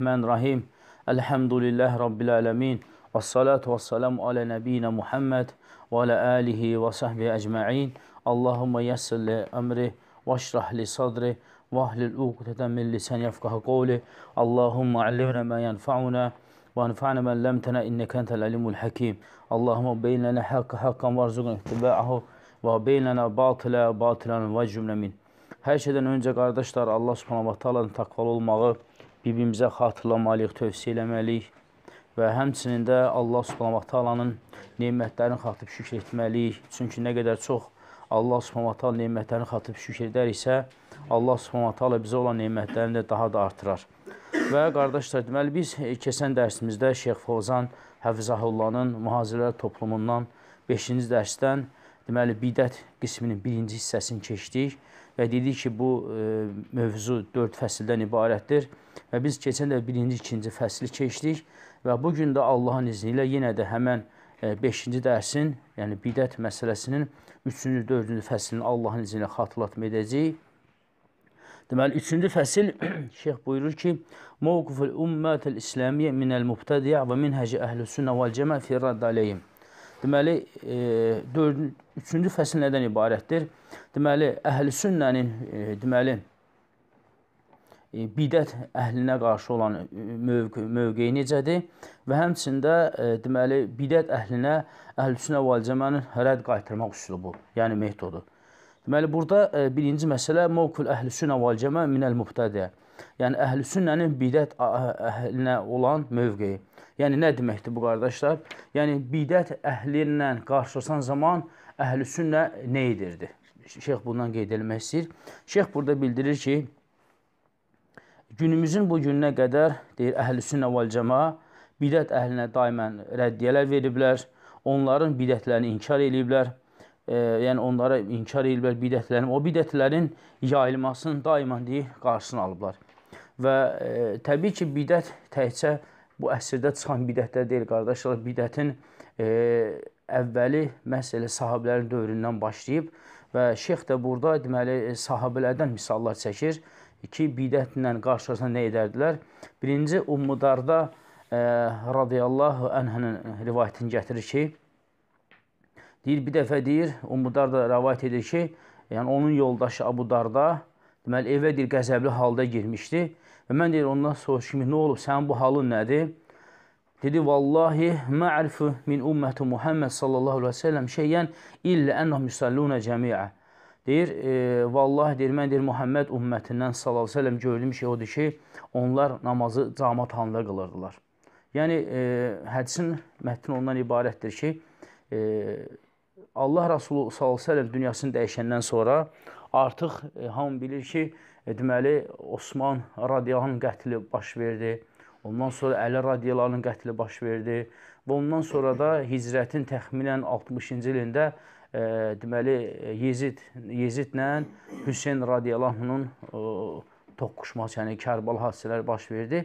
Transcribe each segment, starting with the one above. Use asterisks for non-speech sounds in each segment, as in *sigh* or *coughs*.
Rahim. Elhamdülillah Rabbil alemin. Və salatu və salamu alə nəbiyinə Muhammed və alə alihi və sahbihi əcma'in. Allahumma yəssirli əmri və şrahli sadri və ahlil uqtədən min lisən yafqahı qovli. Allahumma allimna mə yənfa'una və anfa'na mən ləmtənə innəkə entəl əlimul həkim. Allahumma beynlənə haqqı haqqan varzuqun ihtibəəhu və beynlənə batilə batilən və cümləmin. Hər şeydən öncə qardaşlar Allah subhanahu wa ta'alanın takvalı olmağı, bir-birimizə xatırlamalıyıq, tövsiyə eləməliyik və həmçinin də Allah Subhanahu taalanın nemətlərini xatırlıb şükr etməliyik. Çünki nə qədər çox Allah Subhanahu taala nemətlərini xatırlıb şükr edəriksə, Allah Subhanahu taala bizə olan nemətlərini də daha da artırar. Və qardaşlar, deməli biz e, keçən dərsimizdə Şeyx Fozan Həfizəhullahın mühazirələr toplumundan 5-ci dərsdən deməli bidət qisminin birinci hissəsini keçdik və dedik ki, bu e, mövzu 4 fəsildən ibarətdir. Və biz keçən də birinci, ikinci fəsli keçdik və bu gün də Allahın izni ilə yenə də həmən 5-ci e, dərsin, yəni bidət məsələsinin 3-cü, 4-cü fəslini Allahın izni ilə xatırlatma edəcəyik. Deməli 3-cü fəsil *clears throat* şeyx buyurur ki: "Mövqiful ummatil islamiyyə minəl mubtadi' və minhec ehlüs-sünnə vel cemaə fi radd aleyhim." Deməli 4-cü e, fəsil nədən ibarətdir? Deməli əhlüs-sünnənin e, deməli E, bidət əhlinə qarşı olan e, mövqe, mövqeyi necədir və həmçində e, deməli bidət əhlinə əhlüsünnə vəl cəmanın rədd qaytarmaq üslubu, yəni metodu. Deməli burada birinci məsələ mövqül əhlüsünnə vəl cəmə minəl mübtədiə. Yəni əhlüsünnənin bidət əhlinə olan mövqeyi. Yəni nə deməkdir bu qardaşlar? Yəni bidət əhlinlə qarşılaşan zaman əhlüsünnə nə edirdi? Şeyx bundan qeyd etmək istəyir. Şeyx burada bildirir ki, günümüzün bu gününə qədər deyir əhlüsünnə vəl cəma bidət əhlinə daimən rəddiyələr veriblər. Onların bidətlərini inkar eləyiblər. E, yəni onlara inkar eləyiblər bidətlərin. O bidətlərin yayılmasının daima deyir qarşısını alıblar. Və e, təbii ki, bidət təkcə bu əsrdə çıxan bidətlər deyil qardaşlar. Bidətin e, əvvəli məhz elə sahabelərin dövründən başlayıb və şeyx də burada deməli e, sahabelərdən misallar çəkir iki bidətlə qarşısına nə edərdilər? Birinci Ummudarda e, radiyallahu anhənin rivayətini gətirir ki, deyir bir dəfə deyir Ummudarda rivayət edir ki, yəni onun yoldaşı Abu Darda deməli evə deyir qəzəbli halda girmişdi və mən deyir ondan soruşum ki, nə olub? Sənin bu halın nədir? Dedi vallahi ma'rifu min ummati Muhammed sallallahu əleyhi və səlləm şeyən illə ennahum yusalluna cəmi'a. Deyir, e, vallahi deyir, mən deyir, Muhammed ümmətindən sallallahu əleyhi gördüyüm şey odur ki, onlar namazı cəmaat halında qılırdılar. Yəni e, hədisin mətni ondan ibarətdir ki, e, Allah Rasulu sallallahu əleyhi dünyasını dəyişəndən sonra artıq e, hamı bilir ki, e, deməli Osman radiyallahu qətli baş verdi. Ondan sonra Əli radiyallahu qətli baş verdi. Və ondan sonra da Hicrətin təxminən 60-cı ilində deməli e, Yezid Yezidlə Hüseyn radiyallahu toqquşması, yəni Kərbala hadisələri baş verdi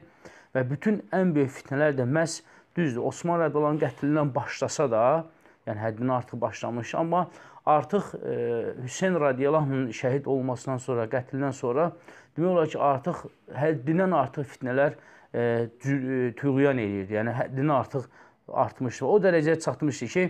və bütün ən böyük fitnələr də məhz düzdür. Osman radiyallahu qətlindən başlasa da, yəni həddindən artıq başlamış, amma artıq e, Hüseyn radiyallahu şəhid olmasından sonra, qətlindən sonra demək olar ki, artıq həddindən artıq fitnələr e, e tüğyan eləyirdi. Yəni həddindən artıq artmışdı. O dərəcəyə çatmışdı ki,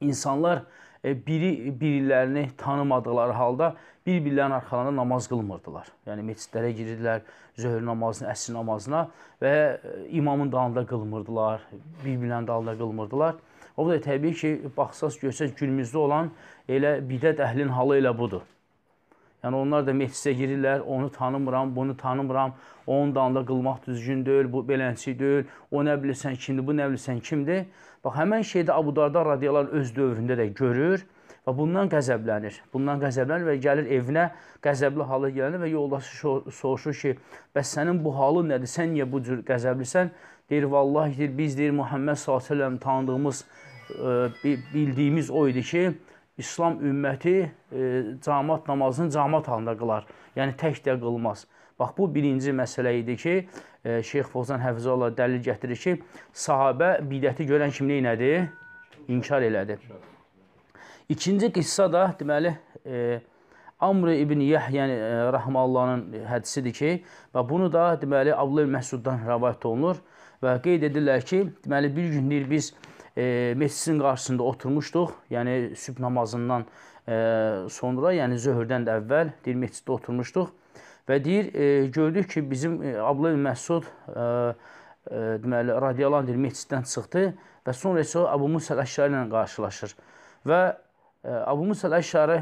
insanlar E, biri birilərini tanımadıqları halda bir-birlərinin arxalarında namaz qılmırdılar. Yəni məscidlərə girirdilər, zöhr namazına, əsr namazına və e, imamın dalında qılmırdılar, bir-birlərinin dalında qılmırdılar. O da təbii ki, baxsaz görsəz günümüzdə olan elə bidət əhlin halı elə budur. Yəni onlar da məhcisə girirlər, onu tanımıram, bunu tanımıram, onun danında qılmaq düzgün deyil, bu belənçi deyil, o nə bilirsən kimdir, bu nə bilirsən kimdir. Bax, həmən şeydə Abu Darda radiyalar öz dövründə də görür və bundan qəzəblənir. Bundan qəzəblənir və gəlir evinə qəzəbli halı gəlir və yoldaşı soruşur ki, bəs sənin bu halı nədir, sən niyə bu cür qəzəblisən? Deyir, vallahi deyir, biz deyir, Muhammed s.ə.v tanıdığımız, bildiyimiz o idi ki, İslam ümməti e, camat namazını camat halında qılar. Yəni tək də qılmaz. Bax bu birinci məsələ idi ki, e, Şeyx Fozan Həfizəullah dəlil gətirir ki, sahabə bidəti görən kimi nədir? İnkar elədi. İkinci qissa da deməli e, Amr ibn Yahya'nın e, rahmallahın hədisidir ki, və bunu da deməli Abdullah Məsuddan rivayet olunur və qeyd edirlər ki, deməli bir gündür biz e, e, meclisin qarşısında oturmuşduq. Yəni sübh namazından e, sonra, yəni zöhrdən də əvvəl deyir məsciddə oturmuşduq və deyir e, gördük ki, bizim e, Abdullah Məsud e, e, deməli radiyallahu deyir məsciddən çıxdı və sonra isə Əbu Musa Əşari ilə qarşılaşır. Və e, Əbu Musa Əşari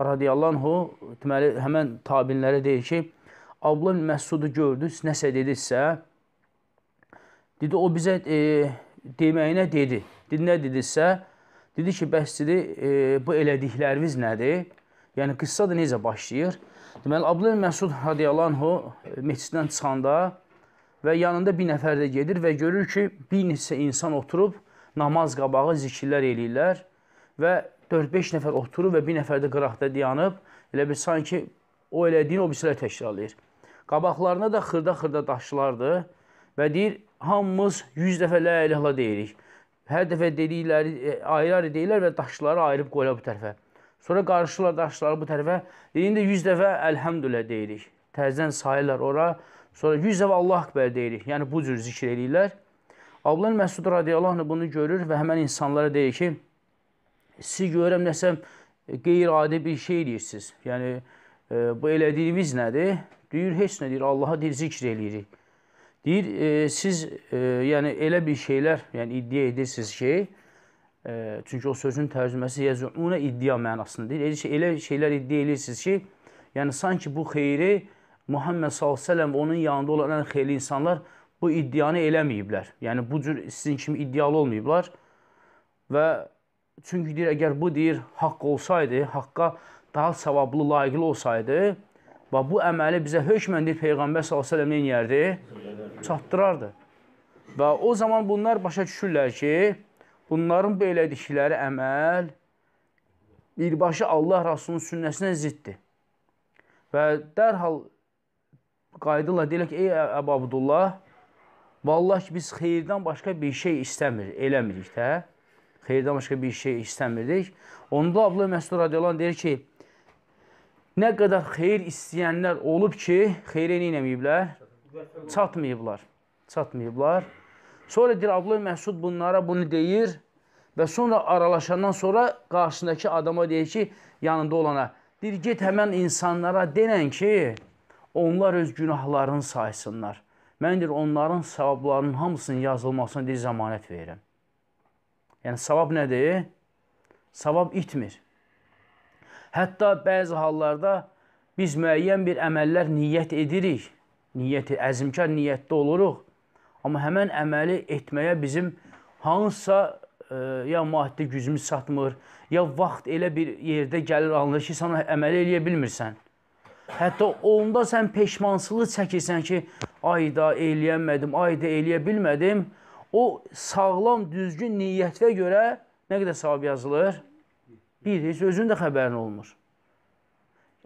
radiyallahu deməli həmin təbinlərə deyir ki, Abdullah Məsudu gördünüz, nəsə dedisə, dedi o bizə e, deməyinə dedi. Dedi, nə dedisə, dedi ki, bəs dedi, e, bu elədikləriniz nədir? Yəni, qıssa da necə başlayır? Deməli, Abdülhamid Məsud radiyallahu e, məsciddən çıxanda və yanında bir nəfər də gedir və görür ki, bir neçə insan oturub namaz qabağı zikirlər eləyirlər və 4-5 nəfər oturur və bir nəfər də qıraqda dayanıb, elə bir sanki o elədiyini o birisilər təkrarlayır. Qabaqlarına da xırda-xırda daşlardır və deyir, hamımız 100 dəfə la ilahə deyirik. Hər dəfə dedikləri e, ayrı-ayrı deyirlər və daşları ayırıb qoyurlar bu tərəfə. Sonra qarışırlar daşları bu tərəfə. İndi 100 dəfə elhamdülillah deyirik. Təzədən sayırlar ora. Sonra 100 dəfə Allah akbar deyirik. Yəni bu cür zikr eləyirlər. Ablan Məsud radiyallahu anh bunu görür və həmən insanlara deyir ki, siz görürəm nəsə e, qeyri-adi bir şey eləyirsiniz. Yəni, e, bu elədiyiniz nədir? Deyir, heç nə deyir, Allaha deyir, zikr eləyirik. Deyir, e, siz e, yəni elə bir şeylər, yəni iddia edirsiniz ki, e, çünki o sözün tərcüməsi yəzununa iddia mənasındadır. Elə, elə şeylər iddia edirsiniz ki, yəni sanki bu xeyri Muhammed sallallahu əleyhi və səlləm onun yanında olan ən xeyirli insanlar bu iddianı eləməyiblər. Yəni bu cür sizin kimi iddialı olmayıblar. Və çünki deyir, əgər bu deyir haqq olsaydı, haqqa daha savablı, layiqli olsaydı, Və bu əməli bizə hökmən deyir Peyğəmbər s.ə.v nə edərdi? Çatdırardı. Və o zaman bunlar başa düşürlər ki, bunların belə edikləri əməl birbaşa Allah Rasulunun sünnəsinə ziddir. Və dərhal qayıdırlar, deyirlər ki, ey Əb Abdullah, vallahi ki, biz xeyirdən başqa bir şey istəmir, eləmirik də. Xeyirdən başqa bir şey istəmirdik. Onda Abdullah Məsud radiyallahu anh deyir ki, Nə qədər xeyir istəyənlər olub ki, xeyrə neynəməyiblər? Çatmayıblar. Çatmayıblar. Sonra deyir, Abdullah Məsud bunlara bunu deyir və sonra aralaşandan sonra qarşısındakı adama deyir ki, yanında olana, deyir, get həmən insanlara denən ki, onlar öz günahlarını saysınlar. Mən deyir, onların savablarının hamısının yazılmasına deyir, zəmanət verirəm. Yəni, savab nədir? Savab itmir. Hətta bəzi hallarda biz müəyyən bir əməllər niyyət edirik. Niyyəti əzmkar niyyətdə oluruq. Amma həmən əməli etməyə bizim hansısa ə, e, ya maddi gücümüz çatmır, ya vaxt elə bir yerdə gəlir alınır ki, sən əməl eləyə bilmirsən. Hətta onda sən peşmançılıq çəkirsən ki, ay da eləyənmədim, ay da eləyə bilmədim. O sağlam, düzgün niyyətə görə nə qədər savab yazılır? Bir, heç özün də xəbərin olmur.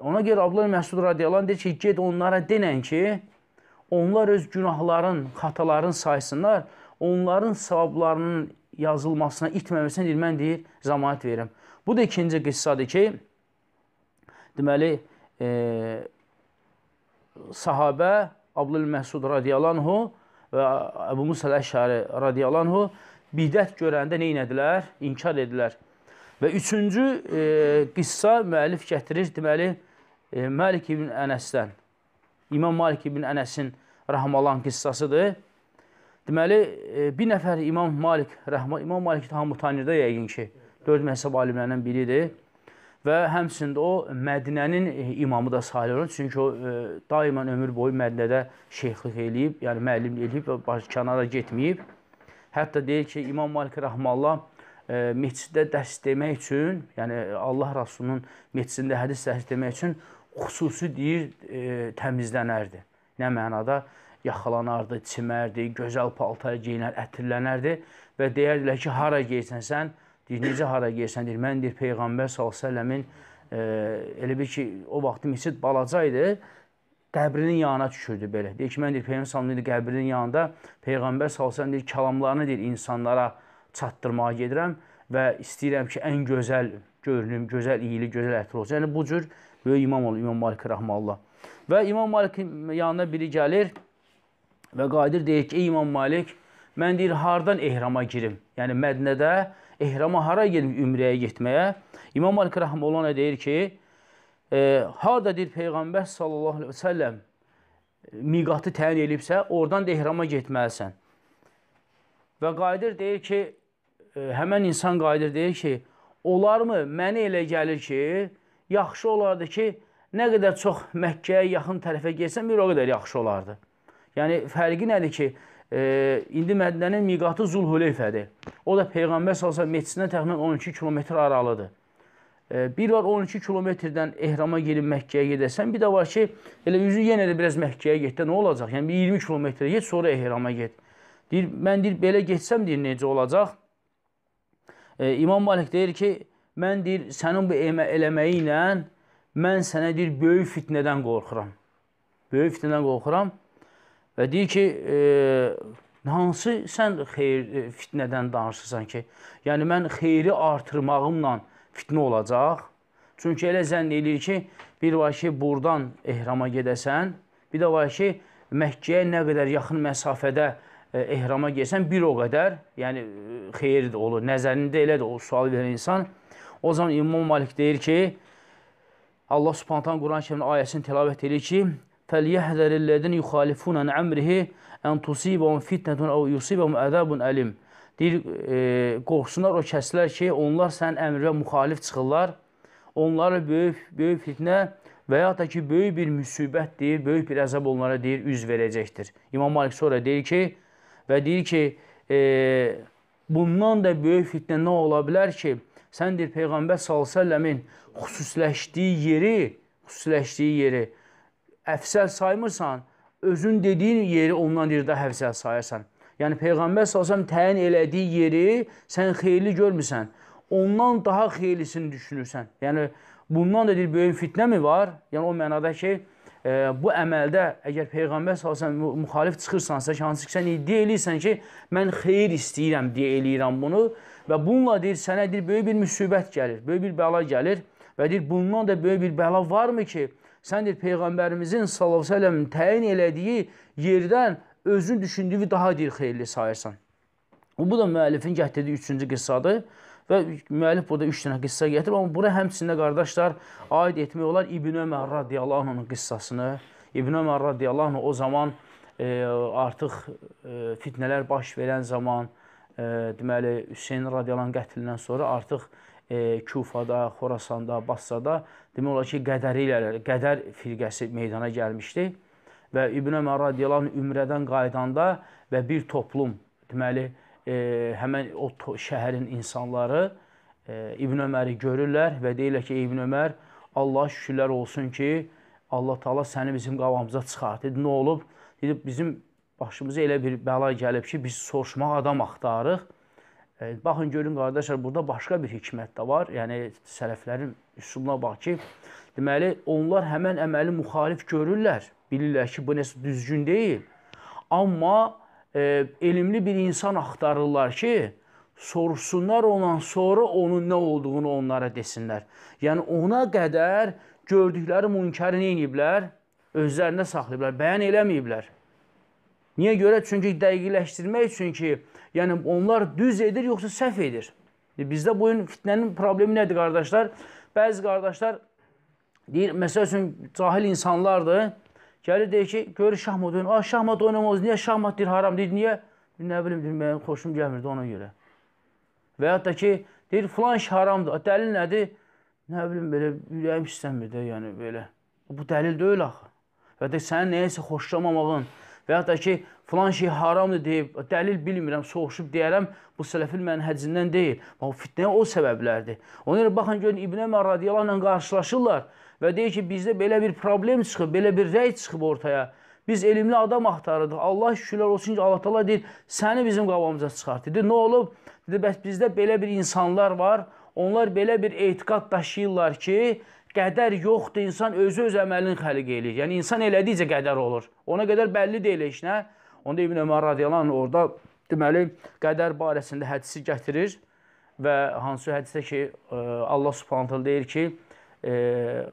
Ona görə Abdullah Məsud radiyalan deyir ki, ged onlara denən ki, onlar öz günahların, xataların saysınlar, onların savablarının yazılmasına, itməməsinə deyir, mən deyir, zamanət verirəm. Bu da ikinci qıssadır ki, deməli, e, sahabə Abdul Məsud radiyalanhu və Əbu Musa Əşari radiyalanhu bidət görəndə nə edilər? İnkar edilər. Və üçüncü e, qissa müəllif gətirir, deməli, e, Məlik ibn Ənəsdən, İmam Malik ibn Ənəsin rəhmalan qissasıdır. Deməli, e, bir nəfər İmam Malik, rəhma, İmam Malik hamı tanırda yəqin ki, dörd məhzəb alimlərindən biridir. Və həmçində o Mədinənin e, imamı da sayılır. Çünki o e, daima ömür boyu Mədinədə şeyxlik eləyib, yəni müəllim eləyib və baş kənara getməyib. Hətta deyir ki, İmam Malik rəhmallah E, məsciddə dərs demək üçün, yəni Allah Rasulunun məscidində hədis dərs demək üçün xüsusi deyir e, təmizlənərdi. Nə mənada? Yaxalanardı, çimərdi, gözəl paltar geyinər, ətirlənərdi və deyərdilər ki, hara geysən sən? Deyir, necə hara geysən? Deyir, mən deyir, Peyğəmbər s.ə.v-in e, elə bir ki, o vaxt məscid balaca idi, qəbrinin yanına tükürdü belə. Deyir ki, mən deyir, Peyğəmbər s.ə.v-in qəbrinin yanında Peyğəmbər s.ə.v deyir, kəlamlarını deyir insanlara tükürdü çatdırmağa gedirəm və istəyirəm ki, ən gözəl görünüm, gözəl iyili, gözəl ətir olsun. Yəni bu cür böyük imam olur İmam Malik rahmanullah. Və İmam Malikin yanına biri gəlir və qayıdır deyir ki, ey İmam Malik, mən deyir hardan ehrama girim? Yəni Mədnədə ehrama hara gedim ümrəyə getməyə? İmam Malik rahmanullah nə deyir ki, e, harda deyir peyğəmbər sallallahu əleyhi və səlləm e, miqatı təyin elibsə, oradan da ehrama getməlisən. Və qayıdır deyir ki, həmən insan qayıdır deyir ki, olarmı? Mənə elə gəlir ki, yaxşı olardı ki, nə qədər çox Məkkəyə yaxın tərəfə getsəm, bir o qədər yaxşı olardı. Yəni, fərqi nədir ki, e, indi Mədnənin miqatı Zulhuleyfədir. O da Peyğəmbər salsa meçisinə təxminən 12 kilometr aralıdır. E, bir var 12 kilometrdən ehrama girib Məkkəyə gedəsən, bir də var ki, elə üzü yenə də biraz Məkkəyə getdə nə olacaq? Yəni, 20 kilometrə get, sonra ehrama get. Deyir, mən deyir, belə getsəm, deyir, necə olacaq? e, İmam Malik deyir ki, mən deyir, sənin bu eləməyi ilə mən sənə deyir, böyük fitnədən qorxuram. Böyük fitnədən qorxuram və deyir ki, e, hansı sən xeyir e, fitnədən danışırsan ki, yəni mən xeyri artırmağımla fitnə olacaq. Çünki elə zənn eləyir ki, bir var ki, burdan ehrama gedəsən, bir də var ki, Məkkəyə nə qədər yaxın məsafədə E, ehrama girsən bir o qədər, yəni e, xeyir də olur. Nəzərində elə də o sual verən insan. O zaman İmam Malik deyir ki, Allah Subhanahu Quran-Kərimin ayəsini tilavət edir ki, فَلْيَحْذَرِ الَّذِينَ يُخَالِفُونَ عَنْ أَمْرِهِ أَنْ تُصِيبَهُمْ فِتْنَةٌ أَوْ يُصِيبَهُمْ عَذَابٌ أَلِيمٌ Deyir, e, qorxsunlar o kəslər ki, onlar sənin əmrə müxalif çıxırlar. Onlara böyük, böyük fitnə və ya da ki, böyük bir müsibət deyir, böyük bir əzab onlara deyir, üz verəcəkdir. İmam Malik sonra deyir ki, və deyir ki, e, bundan da böyük fitnə nə ola bilər ki, səndir Peyğəmbər s.ə.v-in xüsusləşdiyi yeri, xüsusləşdiyi yeri əfsəl saymırsan, özün dediyin yeri ondan deyir daha əfsəl sayırsan. Yəni, Peyğəmbər s.ə.v təyin elədiyi yeri sən xeyli görmüsən, ondan daha xeylisini düşünürsən. Yəni, bundan da deyir, böyük fitnə mi var? Yəni, o mənada ki, bu əməldə əgər Peyğəmbər salsan müxalif çıxırsansa, hansı ki, sən iddia eləyirsən ki, mən xeyir istəyirəm deyə eləyirəm bunu və bununla deyir, sənə deyir, böyük bir müsibət gəlir, böyük bir bəla gəlir və deyir, bundan da böyük bir bəla varmı ki, sən deyir, Peyğəmbərimizin sallallahu əleyhi təyin elədiyi yerdən özünü düşündüyü daha deyir, xeyirli sayırsan. Bu da müəllifin gətirdiyi üçüncü qıssadır. Və müəllif burada 3 dənə qissa gətirib, amma bura həmçində qardaşlar aid etmək olar İbn Ömər radiyallahu anhın qissasını. İbn Ömər radiyallahu anh o zaman e, artıq e, fitnələr baş verən zaman, e, deməli Hüseyn radiyallahu anh qətlindən sonra artıq e, Kufada, Xorasanda, Bassada demək olar ki, qədəri ilə qədər firqəsi meydana gəlmişdi və İbn Ömər radiyallahu anh ümrədən qayıdanda və bir toplum, deməli, e, həmən o şəhərin insanları e, İbn Öməri görürlər və deyirlər ki, İbn Ömər, Allah şükürlər olsun ki, Allah Taala səni bizim qavamıza çıxart. Dedi, nə olub? Dedi, bizim başımıza elə bir bəla gəlib ki, biz soruşmaq adam axtarırıq. E, baxın görün qardaşlar, burada başqa bir hikmət də var. Yəni sələflərin üsuluna bax ki, deməli onlar həmin əməli müxalif görürlər. Bilirlər ki, bu nəsə düzgün deyil. Amma e, elmli bir insan axtarırlar ki, soruşsunlar ondan sonra onun nə olduğunu onlara desinlər. Yəni ona qədər gördükləri münkəri neyiblər? Özlərində saxlayıblar, bəyan eləməyiblər. Niyə görə? Çünki dəqiqləşdirmək üçün ki, yəni onlar düz edir, yoxsa səhv edir. E, bizdə bu gün fitnənin problemi nədir qardaşlar? Bəzi qardaşlar deyir, məsəl üçün cahil insanlardır. Gəlir deyir ki, görür şahmat oynayır. Ay şahmat oynamaz. Niyə şahmat deyir haram deyir. Niyə? Nə bilim deyir, mənim xoşum gəlmirdi ona görə. Və ya da ki, deyir filan iş haramdır. Dəlil nədir? Nə bilim belə ürəyim istəmir də, yəni belə. Bu dəlil deyil axı. Və də sənin nəyəsə xoşlamamağın və ya da ki, filan şey haramdır deyib, dəlil bilmirəm, soğuşub deyərəm, bu sələfin mənhəcindən deyil. Bax, fitnəyə o səbəblərdir. Ona görə baxın, görün, İbn Əmər radiyallahu ilə qarşılaşırlar və deyir ki, bizdə belə bir problem çıxıb, belə bir rəy çıxıb ortaya. Biz elmli adam axtarırdıq. Allah şükürlər olsun ki, Allah təala deyir, səni bizim qabağımıza çıxart. Dedi, nə olub? Dedi, bəs bizdə belə bir insanlar var. Onlar belə bir etiqad daşıyırlar ki, qədər yoxdur, insan özü öz əməlini xəliq eləyir. Yəni insan elədikcə qədər olur. Ona qədər bəlli deyil heç nə. Onda İbn Ömər radiyallahu anh orada deməli qədər barəsində hədisi gətirir və hansı hədisdə ki, e, Allah Subhanahu deyir ki,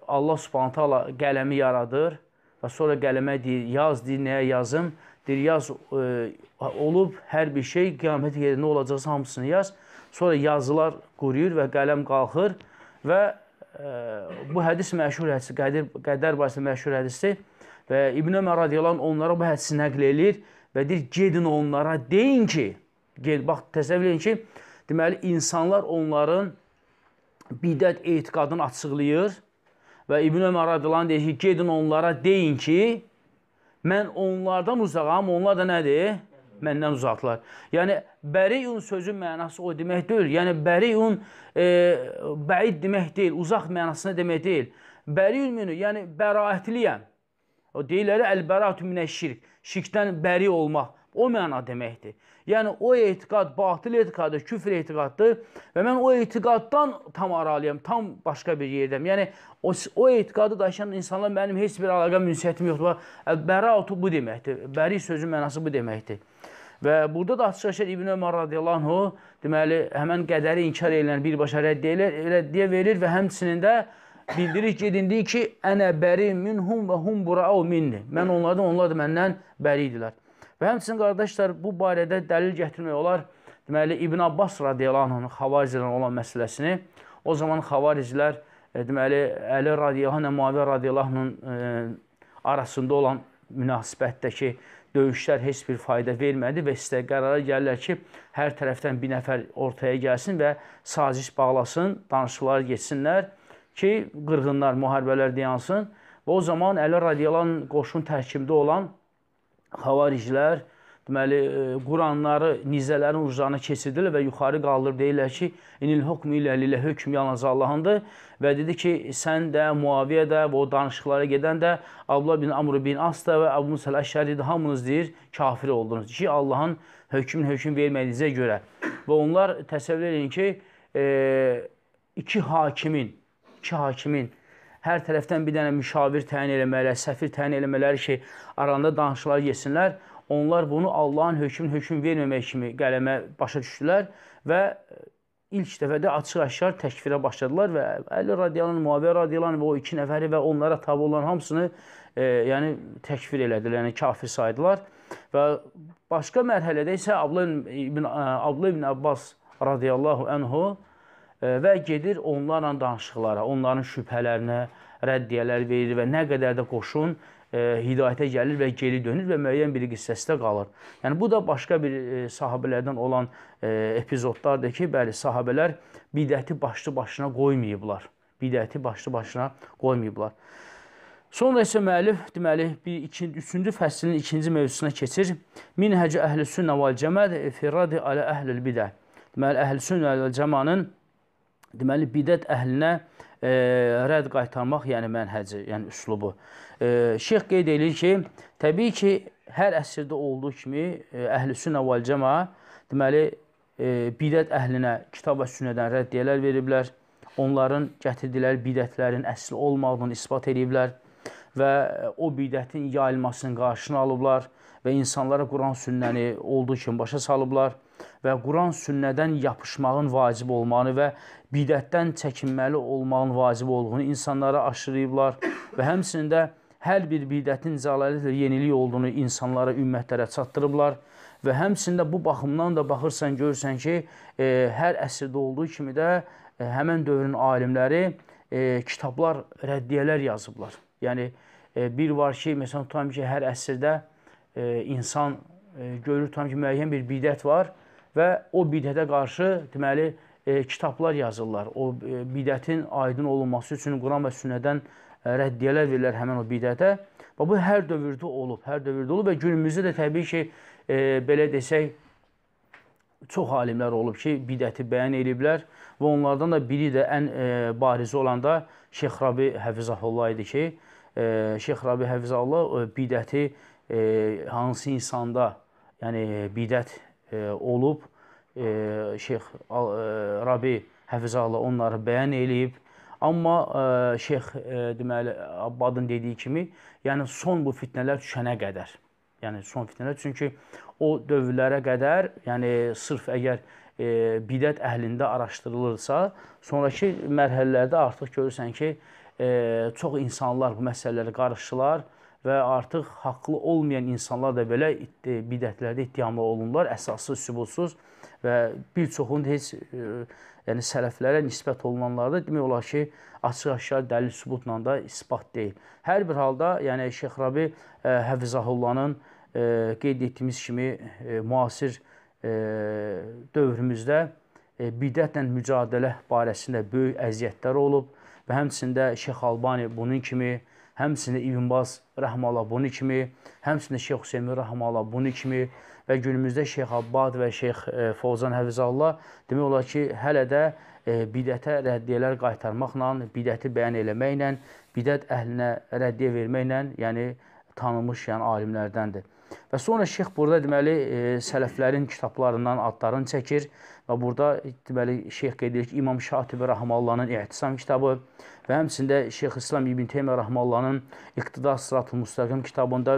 Allah Subhanahu taala qələmi yaradır və sonra qələmə deyir, yaz deyir, nəyə yazım? Deyir, yaz e, olub hər bir şey qiyamət yerinə olacaqsa hamısını yaz. Sonra yazılar quruyur və qələm qalxır və e, bu hədis məşhur hədisi, Qədir, Qədər barəsində məşhur hədisdir. Və İbn Ömər radiyallahu onlara bu hədisi nəql eləyir və deyir, gedin onlara deyin ki, ged, bax təsəvvür edin ki, deməli insanlar onların bidət etiqadını açıqlayır və İbn Ömər radiyallahu deyir ki, gedin onlara deyin ki, mən onlardan uzağam, onlar da nədir? Məndən uzaqlar. Yəni, bəriun sözün mənası o demək deyil. Yəni, bəriun e, bəid demək deyil, uzaq mənasına demək deyil. Bəriun münü, yəni bəraətliyəm. O deyirlər, əl-bəratü minəşşirk, şirkdən bəri olmaq. O məna deməkdir. Yəni o etiqad batıl etiqadır, küfr etiqaddır və mən o etiqaddan tam aralıyam, tam başqa bir yerdəm. Yəni o, o etiqadı daşıyan insanlar mənim heç bir əlaqəm, münasibətim yoxdur. Bəraatu bu deməkdir. Bəri sözün mənası bu deməkdir. Və burada da açıq-aşkar İbn Ömər radiyallahu anhu, deməli, həmin qədəri inkar edilən birbaşa rədd edilir, rəddiyə verir və həmçinin də bildirir gedindiyi ki, ənə bəri minhum və hum burau minni. Mən onlardan, onlar da məndən bəri idilər. Və həmçinin qardaşlar bu barədə dəlil gətirmək olar. Deməli İbn Abbas radiyallahu anh xavarizlərlə olan məsələsini o zaman xavarizlər e, deməli Əli radiyallahu anh, Muaviyə radiyallahu anh e, arasında olan münasibətdəki döyüşlər heç bir fayda vermədi və istə qərara gəlirlər ki, hər tərəfdən bir nəfər ortaya gəlsin və saziş bağlasın, danışıqlar geçsinlər ki, qırğınlar, müharibələr dayansın və o zaman Əli radiyallahu anh qoşun tərkibində olan xavariclər deməli e, Quranları nizələrin uclarına keçirdirlər və yuxarı qaldırıb deyirlər ki, inil hukm iləlilə hökm yalnız Allahındır və dedi ki, sən də, Muaviyə də və o danışıqlara gedən də Abdullah bin Amr bin As da və Əbu Musa Əşəri də hamınız deyir, kafir oldunuz ki, Allahın hökmün hökm vermədiyinizə görə. Və onlar təsəvvür edin ki, e, iki hakimin, iki hakimin hər tərəfdən bir dənə müşavir təyin eləmələr, səfir təyin eləmələr ki, aranda danışıqlar yesinlər. Onlar bunu Allahın hökmünü hökm verməmək kimi qələmə başa düşdülər və ilk dəfədə açıq-aşkar təkfirə başladılar və Əli radiyallahu, Muaviyə radiyallahu və o iki nəfəri və onlara tabe olan hamısını e, yəni təkfir elədilər, yəni kafir saydılar. Və başqa mərhələdə isə Abdullah ibn, e, Abdullah ibn Abbas radiyallahu anhu və gedir onlarla danışıqlara, onların şübhələrinə rəddiyələr verir və nə qədər də qoşun e, hidayətə gəlir və geri dönür və müəyyən bir qissəsdə qalır. Yəni bu da başqa bir e, sahabelərdən olan e, epizodlardır ki, bəli, sahabelər bidəti başlı-başına qoymayıblar. Bidəti başlı-başına qoymayıblar. Sonra isə müəllif deməli 2 3-cü fəslin 2-ci mövzusuna keçir. Minhəcü əhlüs-sünnə vəl-cəmaət fi radi alə əhlül bidə. Deməli əhlüs-sünnə vəl-cəmanın deməli bidət əhlinə e, rədd qaytarmaq, yəni mənhəci, yəni üslubu. E, şeyx qeyd edir ki, təbii ki, hər əsrdə olduğu kimi e, əhlüsünnə vəl cəma deməli e, bidət əhlinə kitab və sünnədən rəddiyələr veriblər. Onların gətirdikləri bidətlərin əsl olmadığını isbat ediblər və o bidətin yayılmasının qarşısını alıblar və insanlara Quran sünnəni olduğu kimi başa salıblar və Quran-sünnədən yapışmağın vacib olmağını və bidətdən çəkinməli olmağın vacib olduğunu insanlara aşırıyıblar və həmçində hər bir bidətin zəlalətlə yenilik olduğunu insanlara, ümmətlərə çatdırıblar və həmçində bu baxımdan da baxırsan, görürsən ki, e, hər əsrdə olduğu kimi də e, həmən dövrün alimləri e, kitablar, rəddiyələr yazıblar. Yəni e, bir var ki, məsələn tutam ki, hər əsrdə e, insan e, görür tutam ki, müəyyən bir bidət var və o bidətə qarşı deməli e, kitablar yazırlar. O e, bidətin aydın olunması üçün Quran və sünnədən e, rəddiyələr verirlər həmin o bidətə. Və bu hər dövrdə olub, hər dövrdə olub və günümüzdə də təbii ki, e, belə desək, çox alimlər olub ki, bidəti bəyan ediblər və onlardan da biri də ən e, barizi olan da Şeyx Rabi Həfizəhullah idi ki, e, Şeyx Rabi Həfizəhullah e, bidəti e, hansı insanda, yəni bidət E, olub. E, Şeyx e, Rabi Həfizallah onları bəyan eləyib. Amma Şeyx deməli Abbadın dediyi kimi, yəni son bu fitnələr düşənə qədər. Yəni son fitnələr çünki o dövrlərə qədər, yəni sırf əgər e, bidət əhlində araşdırılırsa, sonrakı mərhələlərdə artıq görürsən ki, e, çox insanlar bu məsələlərə qarışdılar və artıq haqlı olmayan insanlar da belə bidətlərdə ittihamlı olunurlar, əsassız, sübutsuz və bir çoxunun heç e, yəni sələflərə nisbət olunanlarda demək olar ki, açıq-aşkar dəlil sübutla da isbat deyil. Hər bir halda, yəni Şeyx Rabi e, Həfizəhullahın e, qeyd etdiyimiz kimi e, müasir e, dövrümüzdə e, bidətlə mücadilə barəsində böyük əziyyətlər olub və həmçində Şeyx Albani bunun kimi, həmçində İbn Baz rəhməhullah bunun kimi, həmçində Şeyx Hüseyn rəhməhullah bunun kimi və günümüzdə Şeyx Abbad və Şeyx e, Fozan Həfizallah demək olar ki, hələ də e, bidətə rəddiyələr qaytarmaqla, bidəti bəyan eləməklə, bidət əhlinə rəddiyə verməklə, yəni tanınmış yəni alimlərdəndir. Və sonra şeyx burada deməli e, sələflərin kitablarından adlarını çəkir Və burada deməli Şeyx qeyd edir ki, İmam Şatibi rahmehullanın İhtisam kitabı və həmçində Şeyx İslam İbn Teymiyyə rahmehullanın İqtida Sıratul Mustaqim kitabında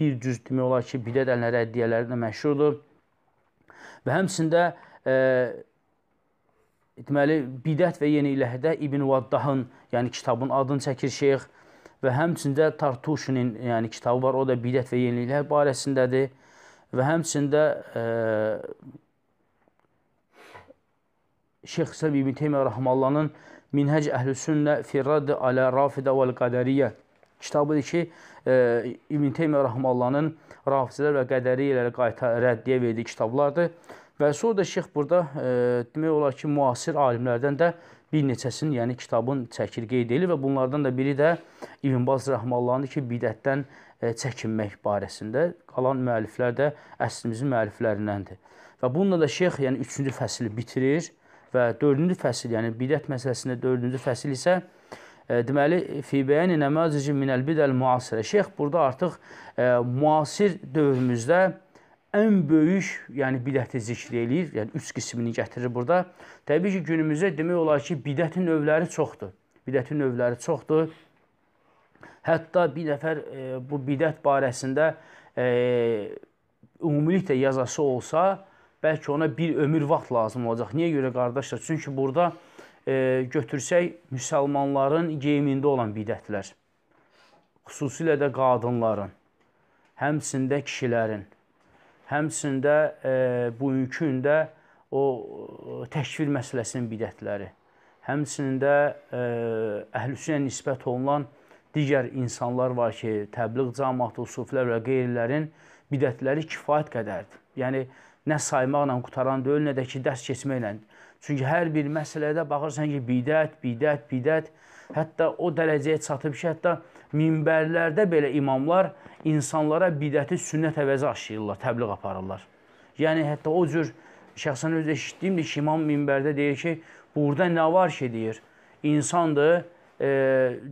bir cüz demək olar ki, bidət əlinə rəddiyələri ilə məşhurdur. Və həmçində e, deməli bidət və yenilikdə İbn Vaddahın, yəni kitabın adını çəkir Şeyx və həmçində Tartuşinin, yəni kitabı var, o da bidət və yeniliklər barəsindədir və həmçində e, Şeyx İslam İbn Teymiyyə Rəhmallanın Minhəc Əhlüsünnə Firradd Alə Rafidə Vəl Qədəriyyə kitabıdır ki, e, İbn Teymiyyə Rəhmallanın Rafizələr və Qədəriyələrə qayta rəddiyə verdiyi kitablardır. Və sonra da şeyx burada e, demək olar ki, müasir alimlərdən də bir neçəsinin, yəni kitabın çəkir qeyd edilir və bunlardan da biri də İbn Baz Rəhmallandır ki, bidətdən e, çəkinmək barəsində qalan müəlliflər də əsrimizin müəlliflərindəndir. Və bununla da şeyx yəni 3-cü fəsli bitirir və 4-cü fəsil, yəni bidət məsələsində 4-cü fəsil isə e, deməli Fibəyən Nəmazici minəl bidəl müasirə. Şeyx burada artıq e, müasir dövrümüzdə ən böyük, yəni bidəti zikr eləyir. Yəni üç qismini gətirir burada. Təbii ki, günümüzdə demək olar ki, bidətin növləri çoxdur. Bidətin növləri çoxdur. Hətta bir nəfər e, bu bidət barəsində e, ümumilikdə yazası olsa, bəlkə ona bir ömür vaxt lazım olacaq. Niyə görə qardaşlar? Çünki burada e, götürsək müsəlmanların geyimində olan bidətlər, xüsusilə də qadınların, həmçində kişilərin, həmçində e, bugünkü gündə o e, təkvir məsələsinin bidətləri, həmçində e, əhlüsünə nisbət olunan digər insanlar var ki, təbliğ cəmaatı, suflər və qeyrilərin bidətləri kifayət qədərdir. Yəni, e, nə saymaqla qutaran deyil, nə də ki, dərs keçməklə. Çünki hər bir məsələdə baxırsan ki, bidət, bidət, bidət, hətta o dərəcəyə çatıb ki, hətta minbərlərdə belə imamlar insanlara bidəti sünnət əvəzi aşıyırlar, təbliğ aparırlar. Yəni, hətta o cür şəxsən özü eşitdiyimdir ki, imam minbərdə deyir ki, burada nə var ki, deyir, insandır, e,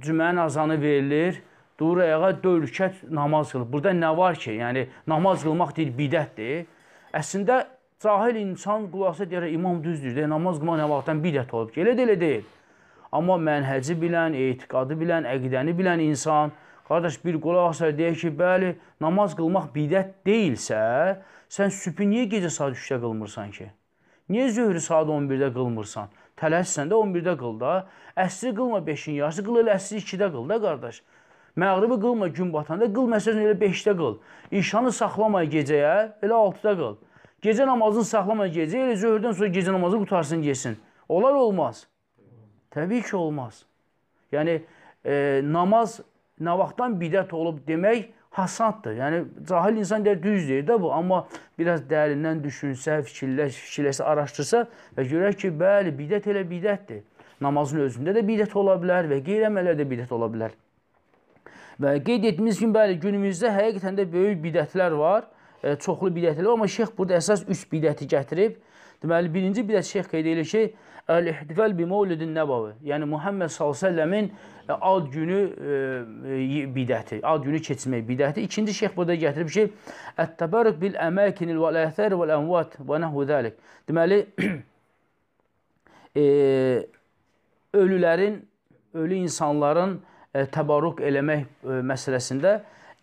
cümənin azanı verilir, dur ayağa dövlükət namaz qılır. Burada nə var ki, yəni namaz qılmaq deyil, bidətdir. Əslində, cahil insan qulaqsa deyərək, imam düzdür, deyə, namaz qımaq nə vaxtdan bidət olub ki, elə də elə deyil. Amma mənhəci bilən, etiqadı bilən, əqidəni bilən insan, qardaş, bir qulaq asar deyək ki, bəli, namaz qılmaq bidət deyilsə, sən sübhü niyə gecə saat 3-də qılmırsan ki? Niyə zöhrü saat 11-də qılmırsan? Tələssən də 11-də qıl da. Əsri qılma 5-in yarısı, qıl elə əsri 2-də qıl da, qardaş. Məğribi qılma gün batanda, qıl məsələn elə 5-də qıl. İşanı saxlama gecəyə, elə 6-da qıl. Gecə namazını saxlama gecəyə, elə zöhrdən sonra gecə namazı qutarsın, yesin. Olar olmaz. Təbii ki, olmaz. Yəni, e, namaz nə vaxtdan bidət olub demək hasaddır. Yəni, cahil insan deyər, düz deyir də bu. Amma biraz dərindən düşünsə, fikirləş, fikirləşsə, araşdırsa və görək ki, bəli, bidət elə bidətdir. Namazın özündə də bidət ola bilər və qeyr-əmələr də bidət ola bilər. Və qeyd etdiyimiz kimi, bəli, günümüzdə həqiqətən də böyük bidətlər var, e, çoxlu bidətlər var, amma şeyx burada əsas üç bidəti gətirib. Deməli, birinci bidət şeyx qeyd edir ki, Əl-İhtifəl bi Mevlidin Nəbavi, yəni Muhammed s.ə.v-in e, ad günü e, bidəti, ad günü keçmək bidəti. İkinci şeyx burada gətirib ki, Ət-təbərrük bil əməkinil vəl-əhsər vəl-ənvat və nəhu dəlik. Deməli, *clears throat* e, ölülərin, ölü insanların e, E, təbaruk eləmək e, məsələsində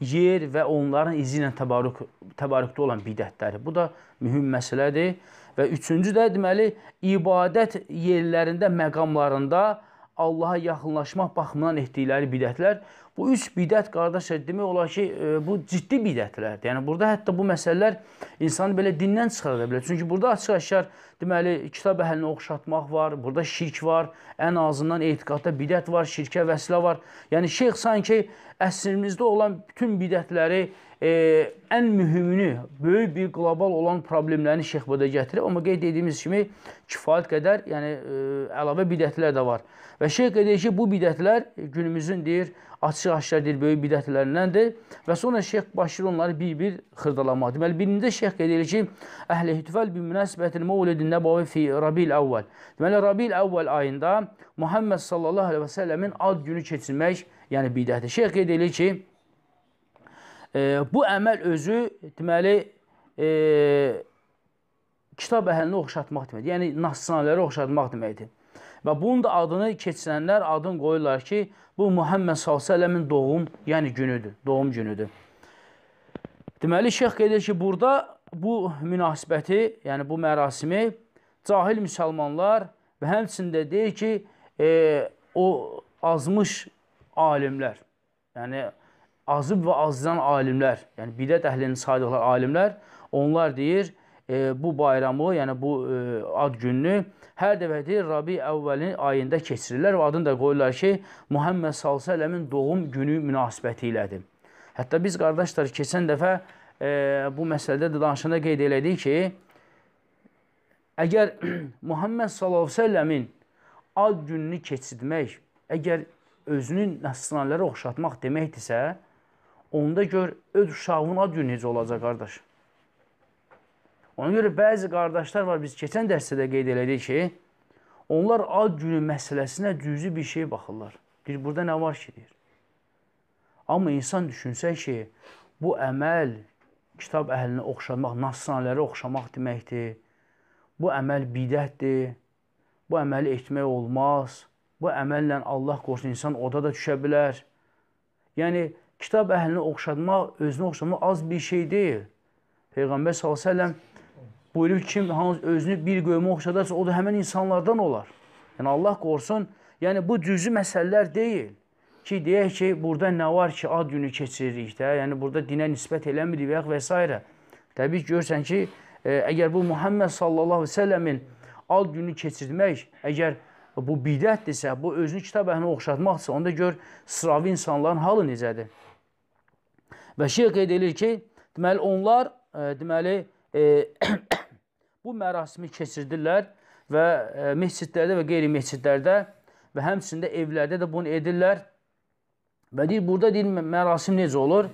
yer və onların izi ilə təbaruk, təbarukda olan bidətləri. Bu da mühüm məsələdir. Və üçüncü də deməli, ibadət yerlərində, məqamlarında Allaha yaxınlaşmaq baxımından etdikləri bidətlər Bu üç bidət qardaşlar demək olar ki, e, bu ciddi bidətlərdir. Yəni burada hətta bu məsələlər insanı belə dindən çıxara bilər. Çünki burada açıq-aşkar deməli kitab əhlini oxşatmaq var, burada şirk var, ən azından etiqadda bidət var, şirkə vəsilə var. Yəni şeyx sanki əsrimizdə olan bütün bidətləri e, ən mühümünü, böyük bir qlobal olan problemlərini şeyx burada gətirir. Amma qeyd etdiyimiz kimi kifayət qədər, yəni e, əlavə bidətlər də var. Və şeyx qeyd edir ki, bu bidətlər günümüzün deyir açıq-aşkar deyil, böyük bidətlərindəndir. Və sonra şeyx başlayır onları bir-bir xırdalamaq. Deməli, birində şeyx qeyd edir ki, Əhl-i Hütfəl bi münasibətil məvlidin nəbavi fi Rabil əvvəl. Deməli, Rabil əvvəl ayında Muhammed sallallahu aleyhi və səlləmin ad günü keçirmək, yəni bidətdir. Şeyx qeyd edir ki, e, bu əməl özü, deməli, e, kitab əhlini oxşatmaq deməkdir. Yəni, nasınaları oxşatmaq deməkdir. Və bunun da adını keçirənlər adını qoyurlar ki, Bu Muhammed s.ə.v-in doğum, yəni günüdür, doğum günüdür. Deməli, şeyx qeyd edir ki, burada bu münasibəti, yəni bu mərasimi cahil müsəlmanlar və həmçində deyir ki, e, o azmış alimlər, yəni azıb və azdan alimlər, yəni bidət əhlinin saydıqları alimlər, onlar deyir, e, bu bayramı, yəni bu e, ad gününü hər dəfə deyir Rabi əvvəlin ayında keçirirlər və adını da qoyurlar ki, Muhammed sallalləmin doğum günü münasibəti ilədir. Hətta biz qardaşlar keçən dəfə e, bu məsələdə də danışanda qeyd elədik ki, əgər *clears throat* Muhammed sallalləmin ad gününü keçirmək, əgər özünün nəsranilərə oxşatmaq deməkdirsə, onda gör öz uşağının ad günü necə olacaq qardaş. Ona görə bəzi qardaşlar var, biz keçən dərsdə də qeyd elədik ki, onlar ad günü məsələsinə cüzi bir şey baxırlar. Deyir, burada nə var ki, deyir. Amma insan düşünsə ki, bu əməl kitab əhlinə oxşamaq, nasranələrə oxşamaq deməkdir. Bu əməl bidətdir. Bu əməli etmək olmaz. Bu əməllə Allah qorusun, insan oda da düşə bilər. Yəni, kitab əhlinə oxşatmaq, özünə oxşatmaq az bir şey deyil. Peyğəmbər s.ə.v Buyurur kim hansı özünü bir qövmə oxşadarsa, o da həmin insanlardan olar. Yəni Allah qorusun, yəni bu cüzi məsələlər deyil ki, deyək ki, burada nə var ki, ad günü keçiririk də, yəni burada dinə nisbət eləmirik və ya və s. Təbii ki, görsən ki, ə, e, əgər bu Muhammed sallallahu əleyhi və səlləmin ad günü keçirmək, əgər bu bidətdirsə, bu özünü kitab əhlinə oxşatmaqdırsa, onda gör sıravi insanların halı necədir. Və şeyh qeyd edir ki, deməli onlar, ə, e, deməli ə, e, bu mərasimi keçirdilər və e, məscidlərdə və qeyri-məscidlərdə və həmçində evlərdə də bunu edirlər. Və deyir, burada deyir, mərasim necə olur?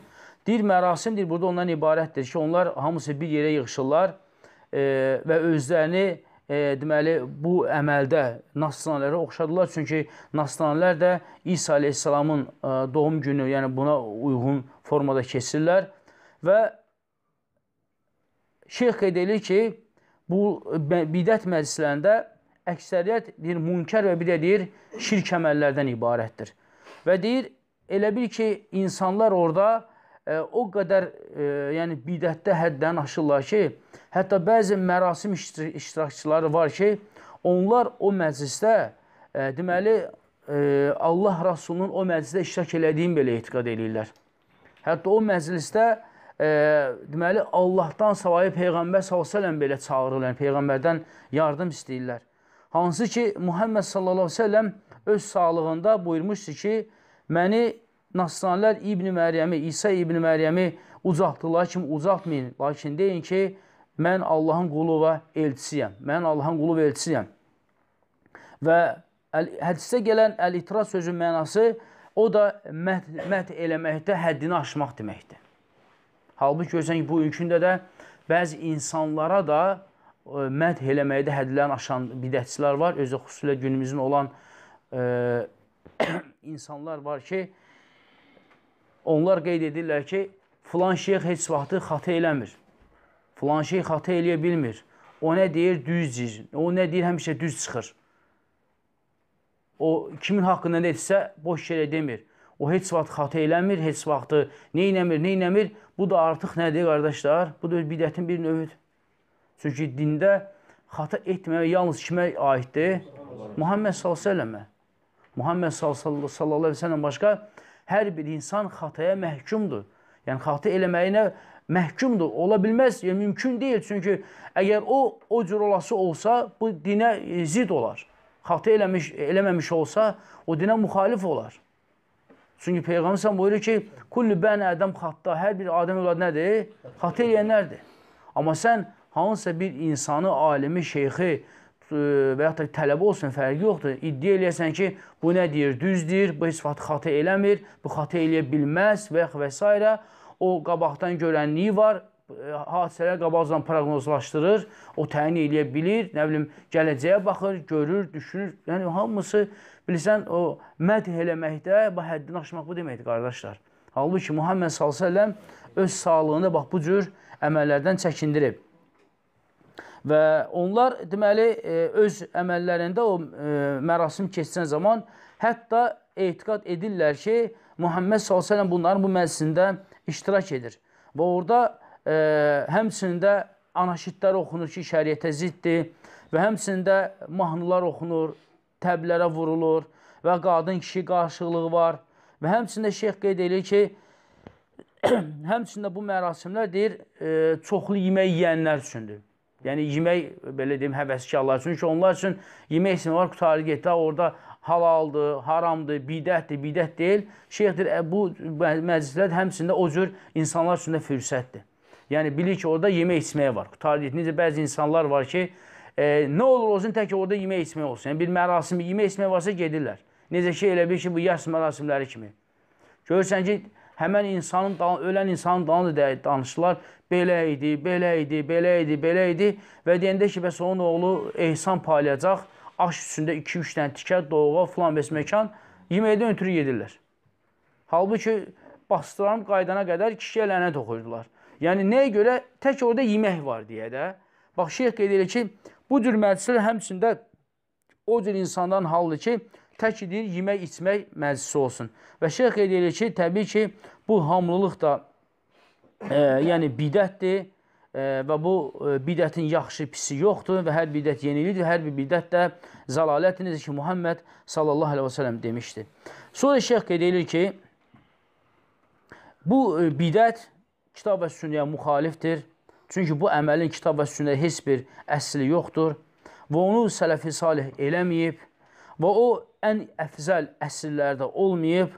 Deyir, mərasim deyir, burada ondan ibarətdir ki, onlar hamısı bir yerə yığışırlar e, və özlərini e, deməli, bu əməldə nasranlara oxşadılar. Çünki nasranlar da İsa aleyhissalamın e, doğum günü, yəni buna uyğun formada keçirlər və şeyh qeyd edir ki, bu e, bidət məclislərində əksəriyyət deyir, münkər və bir də deyir, şirk əməllərdən ibarətdir. Və deyir, elə bil ki, insanlar orada ə, e, o qədər ə, e, yəni bidətdə həddən aşırlar ki, hətta bəzi mərasim iştirakçıları var ki, onlar o məclisdə ə, deməli ə, Allah Rasulunun o məclisdə iştirak elədiyini belə etiqad eləyirlər. Hətta o məclisdə e, deməli Allahdan savayı peyğəmbər sallallahu belə çağırırlar, peyğəmbərdən yardım istəyirlər. Hansı ki Muhammed sallallahu əleyhi və səlləm öz sağlığında buyurmuşdu ki, məni Nasranilər İbn Məryəmi, İsa İbn Məryəmi ucaltdılar kimi ucaltmayın, lakin deyin ki, mən Allahın qulu və elçisiyəm. Mən Allahın qulu və elçisiyəm. Və hədisdə gələn əl-itiraz sözün mənası o da məth, məth eləməkdə həddini aşmaq deməkdir. Halbuki görsən ki, bu ilkündə də bəzi insanlara da e, mədh eləməkdə hədlərini aşan bidətçilər var. Özü xüsusilə günümüzün olan ə, e, *coughs* insanlar var ki, onlar qeyd edirlər ki, filan şeyx heç vaxtı xata eləmir. Filan şeyx xata eləyə bilmir. O nə deyir, düz deyir. O nə deyir, həmişə düz çıxır. O kimin haqqında nə etsə, boş şeylə demir. O heç vaxt xata eləmir, heç vaxtı neynəmir, neynəmir. Bu da artıq nədir, qardaşlar? Bu da bidətin bir növüdür. Çünki dində xata etməyə yalnız kimə aiddir? Muhammed s.ə.və. Muhammed s.ə.və başqa hər bir insan xataya məhkumdur. Yəni, xata eləməyinə məhkumdur. Ola bilməz, yəni, mümkün deyil. Çünki əgər o, o cür olası olsa, bu dinə zid olar. Xata eləmiş, eləməmiş olsa, o dinə müxalif olar. Çünki Peyğəmbər sən buyurur ki, kullu bən ədəm xatta, hər bir Adəm övladı nədir? Xata eləyənlərdir. Amma sən hansısa bir insanı, alimi, şeyxi e, və yaxud da tələbə olsun, fərqi yoxdur. İddia eləyəsən ki, bu nə deyir? Düzdür, bu heç vaxt xata eləmir, bu xata eləyə bilməz və yaxud və s. O qabaqdan görənliyi var, hadisələr qabaqcadan proqnozlaşdırır, o təyin eləyə bilir, nə bilim, gələcəyə baxır, görür, düşünür. Yəni hamısı bilirsən o mədh eləməkdə bu həddini aşmaq bu deməkdir qardaşlar. Halbuki Muhammed sallallahu öz sağlığında bax bu cür əməllərdən çəkindirib. Və onlar deməli öz əməllərində o mərasim keçsən zaman hətta etiqad edirlər ki, Muhammed sallallahu bunların bu məclisində iştirak edir. Və orada həmçində anaşidlər oxunur ki, şəriətə ziddir və həmçində mahnılar oxunur, təblərə vurulur və qadın-kişi qarşılığı var və həmçində şeyx qeyd edir ki, *clears throat* həmçində bu mərasimlər deyir, e, çoxlu yemək yeyənlər üçündür. Yəni yemək belə deyim həvəskarlar üçün ki, onlar üçün yemək ismi var, qutarı getdi, orada halaldır, haramdır, bidətdir, bidət deyil. Şeyxdir, e, bu məclislər həmçində o cür insanlar üçün də fürsətdir. Yəni bilir ki, orada yemək içməyə var. Qurtardı. Necə bəzi insanlar var ki, e, nə olur olsun tək orada yemək içmək olsun. Yəni bir mərasim yemək içmək varsa gedirlər. Necə ki elə bir ki bu yaş mərasimləri kimi. Görürsən ki, həmin insanın ölən insanın dalında danışırlar. Belə idi, belə idi, belə idi, belə idi və deyəndə ki, bəs onun oğlu ehsan paylayacaq. Aş üstündə 2-3 dənə tikə, doğğa, filan bəs məkan yeməkdən ötürü yedirlər. Halbuki bastıranıb qaydana qədər kişiyə lənət oxuyurdular. Yəni nəyə görə tək orada yemək var deyə də. Bax şeyx qeyd edir ki, bu cür məclislər həmçində o cür insandan halıdır ki, tək deyir yemək içmək məclisi olsun. Və şeyx qeyd edir ki, təbii ki, bu hamlılıq da e, yəni bidətdir e, və bu e, bidətin yaxşı pisi yoxdur və hər bidət yenilikdir, hər bir bidət də zəlalətindir ki, Muhammed sallallahu əleyhi və səlləm demişdi. Sonra şeyx qeyd edir ki, bu e, bidət kitab və sünnəyə müxalifdir. Çünki bu əməlin kitab və sünnəyə heç bir əsli yoxdur və onu sələfi salih eləməyib və o ən əfzəl əsillərdə olmayıb.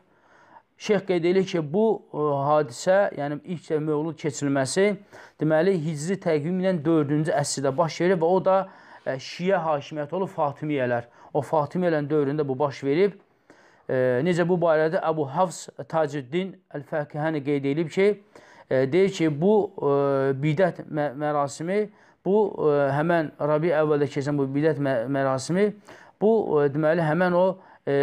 Şeyx qeyd edir ki, bu e, hadisə, yəni ilk mövlud keçirilməsi, deməli, hicri təqvimlə 4-cü əsrdə baş verir və o da ə, e, şiyə hakimiyyəti olub Fatimiyyələr. O Fatimiyyələrin dövründə bu baş verib. E, necə bu barədə Əbu Hafs Taciddin Əl-Fəhkihəni qeyd edib ki, deyir ki, bu e, bidət mərasimi, bu e, həmən Rabi əvvəldə keçən bu bidət mərasimi, bu e, deməli həmən o e,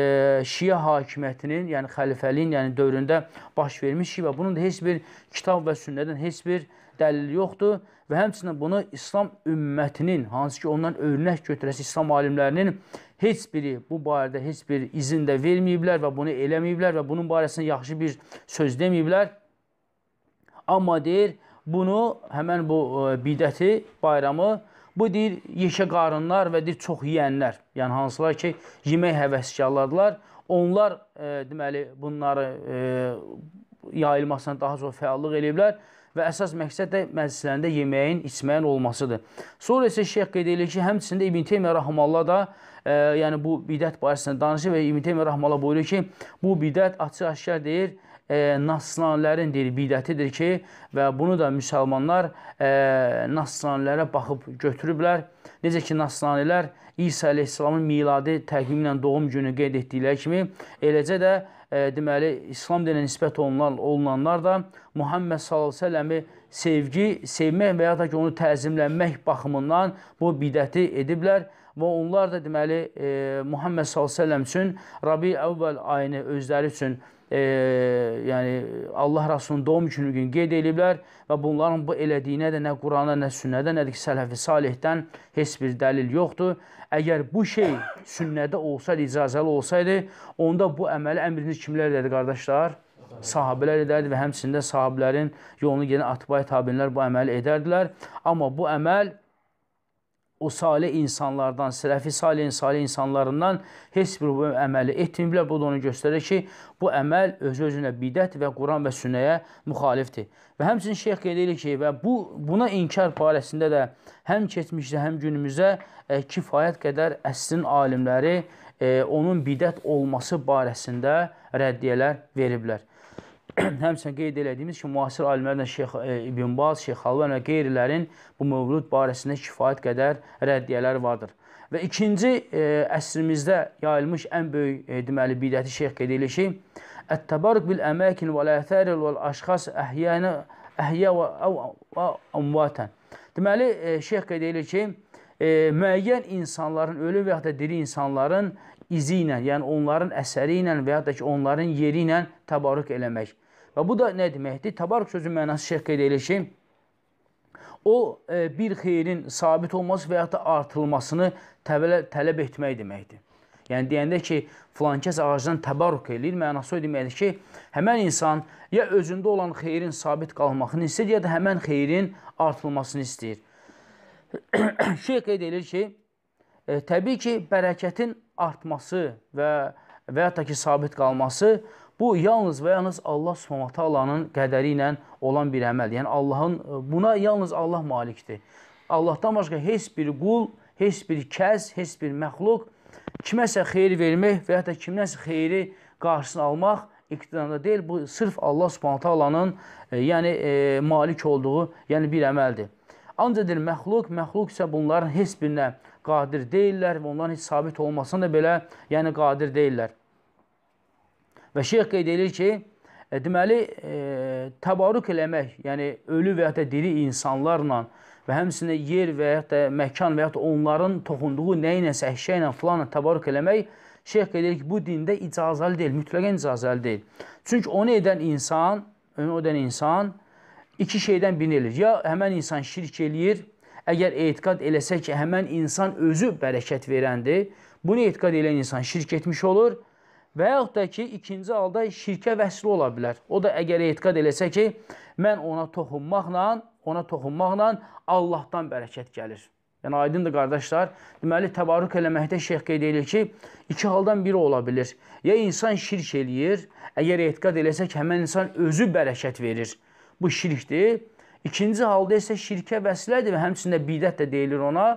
Şiə hakimiyyətinin, yəni xəlifəliyin, yəni dövründə baş vermiş və bunun da heç bir kitab və sünnədən heç bir dəlil yoxdur və həmçinin bunu İslam ümmətinin, hansı ki ondan örnək götürəsi İslam alimlərinin heç biri bu barədə heç bir izin də verməyiblər və bunu eləməyiblər və bunun barəsində yaxşı bir söz deməyiblər. Amma deyir, bunu həmən bu e, bidəti, bayramı bu deyir yeşə qarınlar və deyir çox yeyənlər, yəni hansılar ki, yemək həvəskarlardılar. Onlar e, deməli bunları e, yayılmasına daha çox fəallıq eləyiblər və əsas məqsəd də məclislərində yeməyin, içməyin olmasıdır. Sonra isə şeyx qeyd edir ki, həmçində İbn Teymiyyə rahmallah da e, yəni bu bidət barəsində danışır və İbn Teymiyyə rahmallah buyurur ki, bu bidət açıq-aşkar deyir, e, e, nasranilərin deyir bidətidir ki, və bunu da müsəlmanlar e, nasranilərə baxıb götürüblər. Necə ki nasranilər İsa əleyhissalamın miladi təqvimi ilə doğum günü qeyd etdikləri kimi, eləcə də e, deməli İslam dininə nisbət olunan olunanlar da Muhammed sallallahu əleyhi sevgi, sevmək və ya da ki onu təzimlənmək baxımından bu bidəti ediblər və onlar da deməli e, Muhammed sallallahu əleyhi üçün Rabi əvvəl ayını özləri üçün e, yəni Allah Rasulunun doğum günü gün qeyd ediblər və bunların bu elədiyinə də nə Qurana, nə sünnədə, nə də ki, sələfi salihdən heç bir dəlil yoxdur. Əgər bu şey sünnədə olsaydı, icazəli olsaydı, onda bu əməli əmrini kimlər edərdi, qardaşlar? Sahabələr edərdi və həmçində sahabələrin yolunu gedən atbay tabinlər bu əməli edərdilər. Amma bu əməl o salih insanlardan, sələfi salih, salih insanlarından heç bir bu əməli etməyiblər. Bu da onu göstərir ki, bu əməl özü-özünə bidət və Quran və sünnəyə müxalifdir. Və həmçinin şeyx qeyd edir ki, və bu buna inkar barəsində də həm keçmişdə, həm günümüzə e, kifayət qədər əsrin alimləri e, onun bidət olması barəsində rəddiyələr veriblər. *clears throat* həmçinin qeyd elədiyimiz ki, müasir alimlərlə Şeyx e, İbn Baz, Şeyx Halvan və qeyrilərin bu mövlud barəsində kifayət qədər rəddiyələr vardır. Və ikinci e, əsrimizdə yayılmış ən böyük e, deməli bidəti şeyx qeyd edir ki, "Ət-təbarruk bil əmakin və lətəril vəl əşxas əhyana əhya və əmvatan." Deməli e, şeyx qeyd edir ki, e, müəyyən insanların ölü və ya da diri insanların izi ilə, yəni onların əsəri ilə və ya da ki, onların yeri ilə təbarruk eləmək. Və bu da nə deməkdir? Təbarək sözü mənası şərh qeyd elə ki, o e, bir xeyrin sabit olması və ya da artırılmasını təbələ, tələb etmək deməkdir. Yəni deyəndə ki, filan kəs ağacdan təbarruk eləyir, mənası o deməkdir ki, həmin insan ya özündə olan xeyrin sabit qalmağını istəyir, ya da həmin xeyrin artırılmasını istəyir. *clears throat* Şeyh qeyd edir ki, e, təbii ki, bərəkətin artması və və ya da ki, sabit qalması Bu yalnız və yalnız Allah Subhanahu taalanın qədəri ilə olan bir əməldir. Yəni Allahın e, buna yalnız Allah malikdir. Allahdan başqa heç bir qul, heç bir kəs, heç bir məxluq kiməsə xeyir vermək və ya da kimdənsə xeyri qarşısını almaq iqtidarında deyil. Bu sırf Allah Subhanahu taalanın e, yəni e, malik olduğu, yəni bir əməldir. Ancaq deyil məxluq, məxluq isə bunların heç birinə qadir deyillər və onların heç sabit olmasına da belə yəni qadir deyillər. Və şeyx qeyd edir ki, e, deməli, e, təbarük eləmək, yəni ölü və ya da diri insanlarla və həmçinin yer və ya da məkan və ya da onların toxunduğu nəyi nəsə əşya ilə filanla təbarük eləmək şeyx qeyd edir ki, bu dində icazəli deyil, mütləqən icazəli deyil. Çünki onu edən insan, onu edən insan iki şeydən birini eləyir. Ya həmin insan şirk eləyir, əgər etiqad eləsə ki, həmin insan özü bərəkət verəndir, bunu etiqad eləyən insan şirk etmiş olur Və yaxud da ki, ikinci halda şirkə vəsli ola bilər. O da əgər etiqad eləsə ki, mən ona toxunmaqla, ona toxunmaqla Allahdan bərəkət gəlir. Yəni, aydındır, qardaşlar. Deməli, təbarük eləməkdə şeyx qeyd edir ki, iki haldan biri ola bilir. Ya insan şirk eləyir, əgər etiqad eləsək, həmən insan özü bərəkət verir. Bu şirkdir. İkinci halda isə şirkə vəsilədir və həmçində bidət də deyilir ona.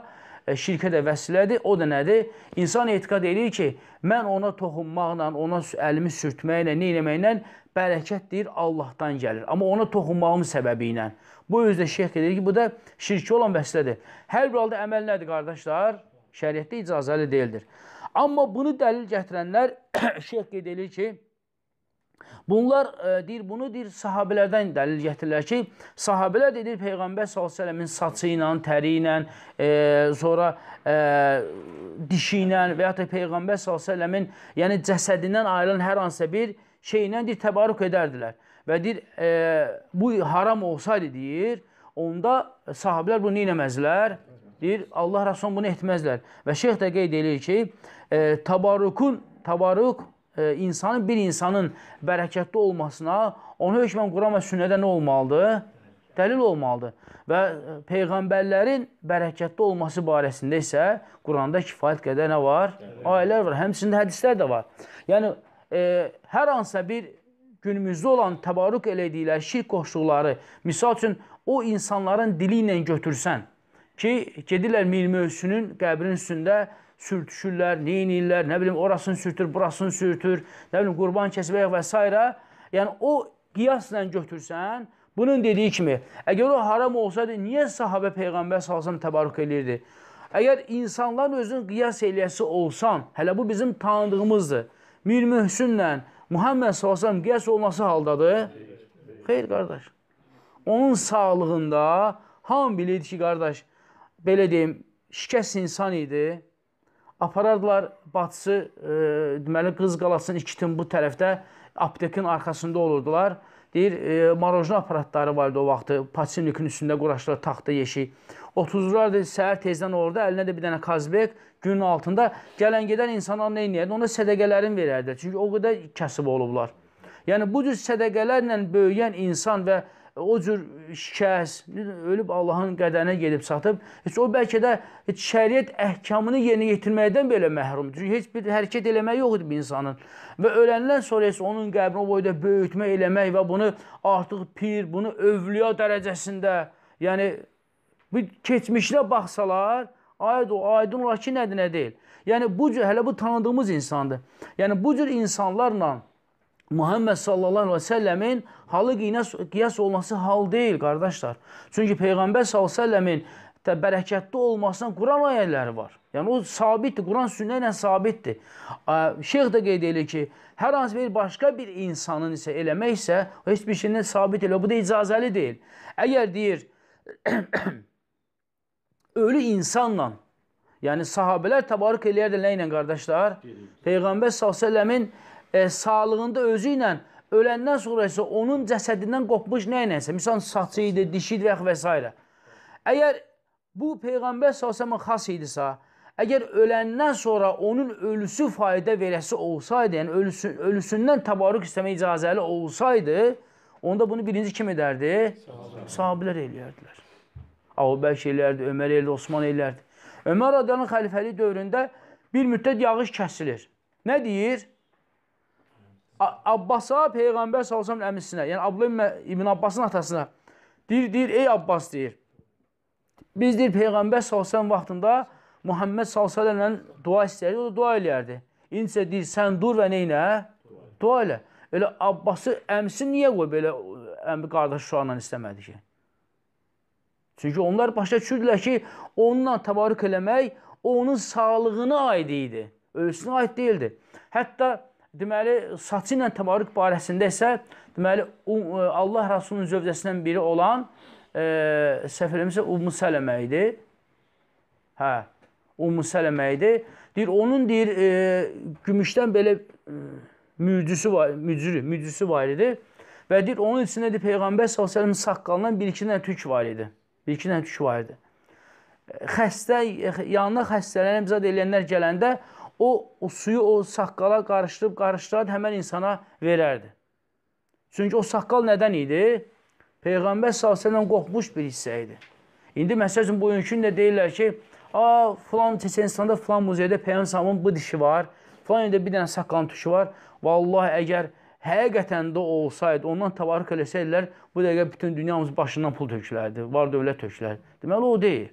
E, şirkə də vəsilədir. O da nədir? İnsan etiqad edir ki, mən ona toxunmaqla, ona əlimi sürtməklə, nə eləməklə bərəkət deyir Allahdan gəlir. Amma ona toxunmağım səbəbi ilə. Bu özdə şeyx deyir ki, bu da şirki olan vəsilədir. Hər bir halda əməl nədir qardaşlar? Şəriətdə icazəli deyildir. Amma bunu dəlil gətirənlər *coughs* şeyx qeyd edir ki, Bunlar e, deyir, bunu deyir sahabelərdən dəlil gətirirlər ki, sahabelər deyir Peyğəmbər s.ə.v-in saçı ilə, təri ilə, e, sonra e, dişi ilə və ya da Peyğəmbər s.ə.v-in yəni cəsədindən ayrılan hər hansısa bir şeylə deyir təbarük edərdilər. Və deyir, e, bu haram olsaydı deyir, onda sahabelər bunu eləməzlər. Deyir, Allah Rasulun bunu etməzlər. Və şeyx də qeyd edir ki, e, tabarukun, tabaruk insanın bir insanın bərəkətli olmasına, ona hökmən Quran və sünnədə nə olmalıdır? Dəlil olmalıdır. Və e, peyğəmbərlərin bərəkətli olması barəsində isə Quranda kifayət qədər nə var? Ayələr var. Həmçində hədislər də var. Yəni e, hər hansısa bir günümüzdə olan təbarük elədikləri şirk qoşduqları, misal üçün o insanların dili ilə götürsən ki, gedirlər Mir Möhsünün qəbrinin üstündə sürtüşürlər, neynirlər, nə bilim orasını sürtür, burasını sürtür, nə bilim qurban kəsmək və s. Yəni o qiyasla götürsən, bunun dediyi kimi, əgər o haram olsaydı, niyə sahabə Peyğəmbər salsam təbarük eləyirdi? Əgər insanlar özünün qiyas eləyəsi olsam, hələ bu bizim tanıdığımızdır, Mir Möhsünlə Muhammed salsam qiyas olması haldadır? Xeyr, qardaş. Onun sağlığında hamı bilirdi ki, qardaş, belə deyim, şikəst insan idi, aparardılar bacısı e, deməli Qız qalasının ikitin bu tərəfdə aptekin arxasında olurdular. Deyir, e, marojna aparatları var idi o vaxtı. Paçinlikin üstündə quraşdılar taxta yeşik. Otuzurlardı səhər tezdən orada, əlinə də bir dənə Kazbek günün altında gələn gedən insanlar nə edirdi? Ona sədaqələrini verərdi. Çünki o qədər kasıb olublar. Yəni bu cür sədaqələrlə böyüyən insan və o cür şikəs, ölüb Allahın qədərinə gedib çatıb, heç o bəlkə də heç şəriət əhkamını yerinə yetirməkdən belə məhrumdur. Çünki heç bir hərəkət eləmək yox idi bir insanın. Və öləndən sonra isə onun qəbrini o boyda böyütmə eləmək və bunu artıq pir, bunu övliya dərəcəsində, yəni bir keçmişlə baxsalar, aid o, aydın olar ki, nədir, nə deyil. Yəni bu cür hələ bu tanıdığımız insandır. Yəni bu cür insanlarla Muhammed sallallahu aleyhi ve sellemin halı qiyas olması hal deyil, qardaşlar. Çünki Peyğəmbər sallallahu aleyhi ve sellemin bərəkətli olmasına Quran ayələri var. Yəni o sabitdir, Quran sünnə ilə sabitdir. Şeyx də qeyd edir ki, hər hansı bir başqa bir insanın isə eləmək isə heç bir şeylə sabit elə. Bu da icazəli deyil. Əgər deyir *clears throat* ölü insanla Yəni sahabelər təbarük eləyərdi nə ilə qardaşlar? Peyğəmbər sallallahu əleyhi və səlləmin e, sağlığında özü ilə öləndən sonra isə onun cəsədindən qopmuş nə iləsə, misal saçı idi, dişi idi və s. Əgər bu Peyğəmbər s.ə.v-in xas idisə, əgər öləndən sonra onun ölüsü fayda verəsi olsaydı, yəni ölüsü, ölüsündən təbarük istəmə icazəli olsaydı, onda bunu birinci kim edərdi? Sahabilər eləyərdilər. Avubək eləyərdi, Ömər eləyərdi, Osman eləyərdi. Ömər Adənin xəlifəli dövründə bir müddət yağış kəsilir. Nə deyir? Abbasa Peyğəmbər sallallahu əmisinə, yəni Abdullah ibn Abbasın atasına deyir, deyir, ey Abbas deyir. Biz deyir Peyğəmbər sallallahu vaxtında Muhammed sallallahu ilə dua istəyirdi, o da dua eləyərdi. İndi isə deyir sən dur və neynə? Dua elə. Elə Abbası əmisi niyə qoy belə əmi qardaş uşaqla istəmədi ki? Çünki onlar başa düşürdülər ki, onunla təbarük eləmək onun sağlığına aid idi. Ölüsünə aid deyildi. Hətta deməli saçı ilə təbarük barəsində isə deməli e, Allah Rasulunun zövcəsindən biri olan e, səfirləmsə Ummu Sələmə idi. Hə, Ummu Sələmə idi. Deyir onun deyir e, gümüşdən belə e, mücüsü var, mücürü, mücüsü var idi. Və deyir onun içində deyir peyğəmbər sallallahu əleyhi və səlləm saqqalından bir-iki dənə tük var idi. Bir-iki dənə tük var idi. E, xəstə e, yanına xəstələnib zad eləyənlər gələndə o, o suyu o saqqala qarışdırıb qarışdırardı, həmən insana verərdi. Çünki o saqqal nədən idi? Peyğəmbər s.ə.v qopmuş bir hissə idi. İndi məsəl üçün bugünkün də deyirlər ki, a, filan Çeçenistanda, filan muzeydə Peyğəmbərin bu dişi var, filan yerdə bir dənə saqqalın tuşu var. Vallahi əgər həqiqətən də olsaydı, ondan təvarük eləsəydilər, bu dəqiqə bütün dünyamız başından pul tökülərdi, var dövlət tökülərdi. Deməli, o deyil.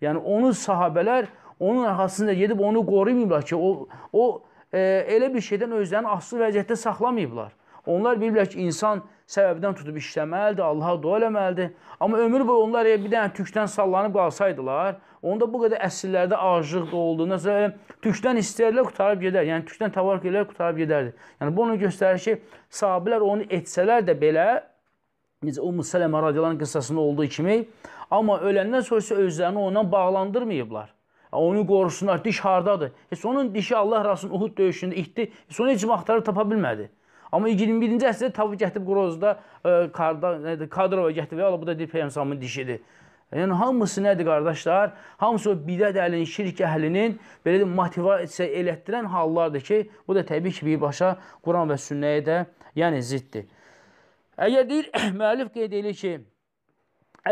Yəni, onu sahabələr onun arxasında gedib onu qorumayıblar ki, o, o e, elə bir şeydən özlərini asılı vəziyyətdə saxlamayıblar. Onlar bilirlər ki, insan səbəbdən tutub işləməlidir, Allaha dua eləməlidir. Amma ömür boyu onlar ya bir dənə tükdən sallanıb qalsaydılar, onda bu qədər əsrlərdə aclıq olduğunda tükdən istəyərlər qutarıb gedər. Yəni tükdən tavar edərlər qutarıb gedərdi. Yəni bu onu göstərir ki, sahabelər onu etsələr də belə necə Ümmü Sələmə radiyallahu qıssasında olduğu kimi, amma öləndən sonra özlərini ondan bağlandırmayıblar. Onun qorusunlar, diş hardadır? Heç onun dişi Allah rəsulun Uhud döyüşündə itdi. Heç onu heç vaxtları tapa bilmədi. Amma 21-ci əsrdə tabu gətirib Qrozda Karda e, nədir? Kadrova gətirib. Allah bu da deyir Peyğəmbərin dişidir. Yəni hamısı nədir qardaşlar? Hamısı o bidət əlinin, şirk əhlinin belə də motivasiya elətdirən hallardır ki, bu da təbii ki, birbaşa Quran və sünnəyə də yəni ziddir. Əgər deyir *coughs* müəllif qeyd edir ki,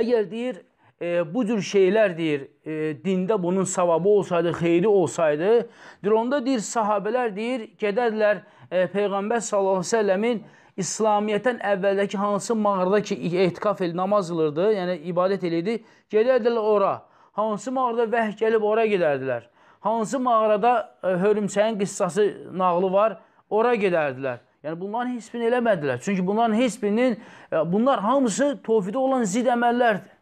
əgər deyir e, bu cür şeylər deyir, e, dində bunun savabı olsaydı, xeyri olsaydı, deyir, onda deyir, sahabələr deyir, gedərlər e, Peyğəmbər sallallahu əleyhi və səlləmin İslamiyyətdən əvvəldəki hansı mağarada ki, ehtikaf el namaz qılırdı, yəni ibadət eləyirdi, gedərdilər ora. Hansı mağarada vəh gəlib ora gedərdilər. Hansı mağarada e, hörümçəyin qıssası nağlı var, ora gedərdilər. Yəni bunların heç birini eləmədilər. Çünki bunların heç birinin, e, bunlar hamısı tovfidə olan zid əməllərdir.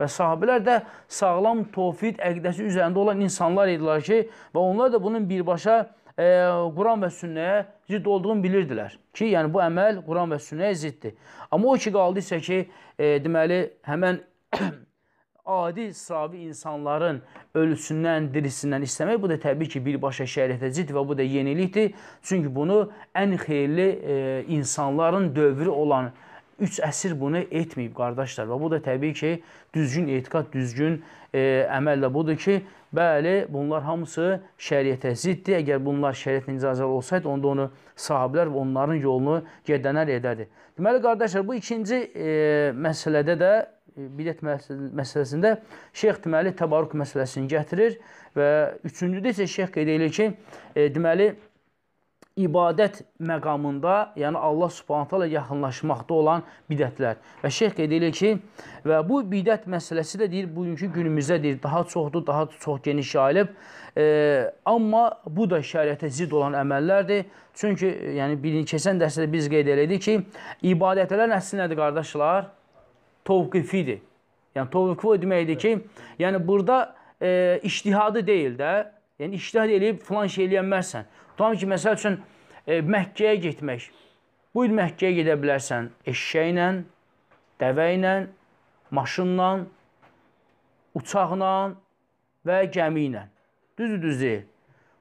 Və sahabilər də sağlam tövhid əqdəsi üzərində olan insanlar idilər ki, və onlar da bunun birbaşa e, Quran və sünnəyə zidd olduğunu bilirdilər ki, yəni bu əməl Quran və sünnəyə ziddir. Amma o ki qaldı isə ki, e, deməli, həmən *clears throat* adi savi insanların ölüsündən, dirisindən istəmək bu da təbii ki, birbaşa şəriətə zidd və bu da yenilikdir. Çünki bunu ən xeyirli e, insanların dövrü olan 3 əsr bunu etməyib qardaşlar və bu da təbii ki, düzgün etiqad, düzgün e, əməllə budur ki, bəli, bunlar hamısı şəriətə ziddir. Əgər bunlar şəriətlə icazəli olsaydı, onda onu sahabilər və onların yolunu gedənər edədi. Deməli qardaşlar, bu ikinci e, məsələdə də e, bidət məsələsində şeyx deməli təbarruk məsələsini gətirir və üçüncüdə isə şeyx qeyd edir ki, e, deməli ibadət məqamında, yəni Allah Subhanahu taala yaxınlaşmaqda olan bidətlər. Və şeyx qeyd edir ki, və bu bidət məsələsi də deyir bugünkü günümüzdədir. Daha çoxdur, daha çox geniş yayılıb. E, amma bu da şəriətə zidd olan əməllərdir. Çünki e, yəni birinci keçən dərsdə biz qeyd elədik ki, ibadətlər əsl nədir qardaşlar? Tovqifidir. Yəni tovqif deməkdir ki, yəni burada e, ictihadı deyil də, yəni ictihad eləyib filan şey eləyə bilmərsən. Tutam ki, məsəl üçün, e, Məkkəyə getmək. Bu il Məkkəyə gedə bilərsən eşşəklə, dəvə ilə, maşınla, uçaqla və gəmi ilə. Düzdür, düz deyil.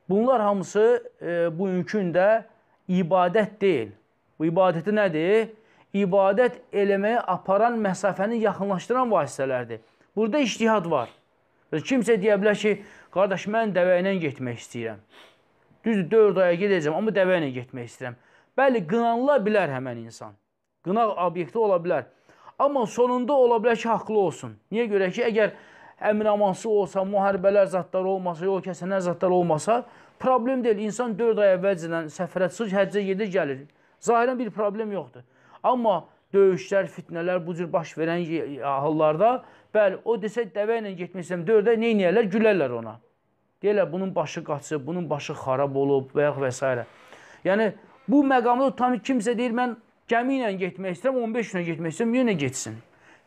Bunlar hamısı e, bugünkün də ibadət deyil. Bu ibadəti nədir? İbadət eləməyə aparan məsafəni yaxınlaşdıran vasitələrdir. Burada iştihad var. Kimsə deyə bilər ki, qardaş, mən dəvə ilə getmək istəyirəm. Düzdür, 4 aya gedəcəm, amma dəvə ilə getmək istəyirəm. Bəli, qınanıla bilər həmən insan. Qınaq obyekti ola bilər. Amma sonunda ola bilər ki, haqlı olsun. Niyə görə ki, əgər əminamansız olsa, müharibələr zətləri olmasa, yol kəsənlər zətləri olmasa, problem deyil. İnsan 4 ay əvvəlcədən səfərə çıxır, həccə gedir, gəlir. Zahirən bir problem yoxdur. Amma döyüşlər, fitnələr bu cür baş verən hallarda, bəli, o desə dəvə ilə getmək istəyirəm 4 ay, nə edərlər? Gülərlər ona deyirlər bunun başı qaçıb, bunun başı xarab olub və yaxud və s. Yəni bu məqamda tam kimsə deyir mən gəmi ilə getmək istəyirəm, 15 günə getmək istəyirəm, yenə getsin.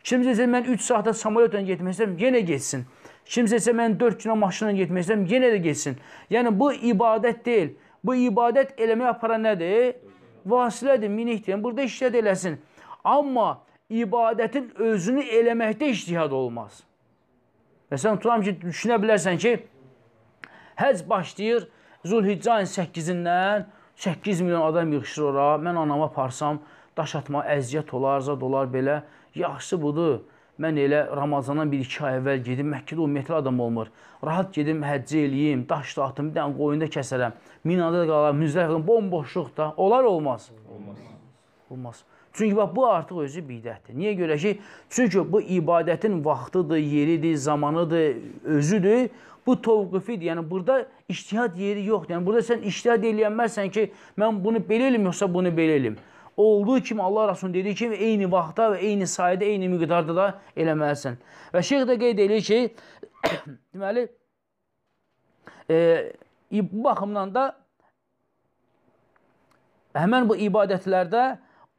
Kimsə isə mən 3 saatda samolyotla getmək istəyirəm, yenə getsin. Kimsə isə mən 4 günə maşınla getmək istəyirəm, yenə də getsin. Yəni bu ibadət deyil. Bu ibadət eləməyə aparan nədir? Vasilədir, minikdir. Yəni, burada iştihad eləsin. Amma ibadətin özünü eləməkdə iştihad olmaz. Məsələn, tutam ki, düşünə bilərsən ki, Həc başlayır Zulhiccə ayın 8-dən 8 milyon adam yığışır ora. Mən anama aparsam daş atma əziyyət olar, zad olar belə. Yaxşısı budur. Mən elə Ramazandan 1-2 ay əvvəl gedim, Məkkədə ümumiyyətlə adam olmur. Rahat gedim, həccə eləyim, daş da atım, bir dənə qoyunda kəsərəm. Minada da qalar, Müzdəlifədə bomboşluq da. Olar olmaz. Olmaz. Olmaz. Çünki bax bu artıq özü bidətdir. Niyə görə ki, çünki bu ibadətin vaxtıdır, yeridir, zamanıdır, özüdür. Bu tovqifidir. Yəni burada iştihad yeri yoxdur. Yəni burada sən iştihad eləyənmərsən ki, mən bunu belə elim yoxsa bunu belə elim. Olduğu kimi Allah Rasulü dediyi kimi eyni vaxtda və eyni sayda, eyni miqdarda da eləməlisən. Və şeyx də qeyd edir ki, *coughs* deməli e, bu baxımdan da həmən bu ibadətlərdə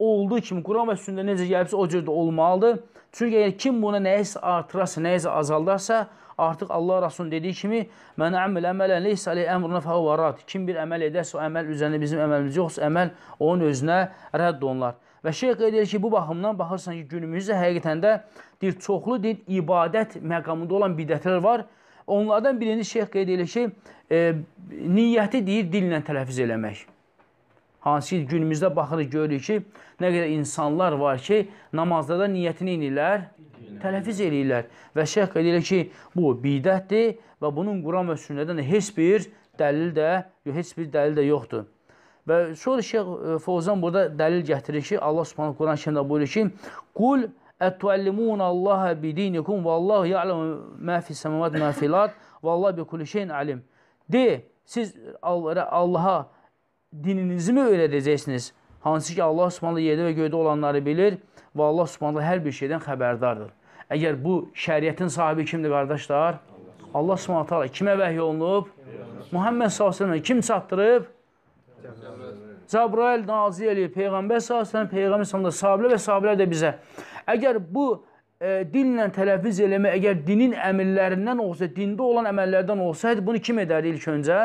olduğu kimi Quran və sünnədə necə gəlibsə o cür də olmalıdır. Çünki əgər kim buna nəyisə artırarsa, nəyisə azaldarsa, Artıq Allah Rasulun dediyi kimi, "Mən əməl əmələn leysə əli əmruna fəhvə rad." Kim bir əməl edərsə, o əməl üzərinə bizim əməlimiz yoxsa, əməl onun özünə rədd olunur. Və şeyx deyir ki, bu baxımdan baxırsan ki, günümüzdə həqiqətən də deyir, çoxlu deyir, ibadət məqamında olan bidətlər var. Onlardan birinci şeyx qeyd edir ki, e, niyyəti deyir dillə tələffüz eləmək. Hansı ki, günümüzdə baxırıq, görürük ki, nə qədər insanlar var ki, namazda da niyyətini inirlər, tələfiz eləyirlər. Və şeyh deyir ki, bu bidətdir və bunun Quran və sünnədən heç bir dəlil də, heç bir dəlil də yoxdur. Və sonra şeyh e, Fozan burada dəlil gətirir ki, Allah Subhanahu Quran kəndə buyurur ki, "Qul ətüəllimun Allaha bidinikum və Allah ya'lamu ma fi semavat ma fil ard və Allah bi kulli şeyin alim." De, siz Allaha dininizi mi öyrədəcəksiniz? Hansı ki, Allah subhanallah yerdə və göydə olanları bilir və Allah subhanallah hər bir şeydən xəbərdardır. Əgər bu şəriətin sahibi kimdir, qardaşlar? Allah subhanallah taala kimə vəhy olunub? Muhammed s.ə.v. kim çatdırıb? Cəbrail nazil eləyir. Peyğəmbər s.ə.v. Peyğəmbər s.ə.v. sahabilə və sahabilər də bizə. Əgər bu e, dinlə tələfiz eləmək, əgər dinin əmirlərindən olsa, dində olan əməllərdən olsaydı, bunu kim edərdi ilk öncə?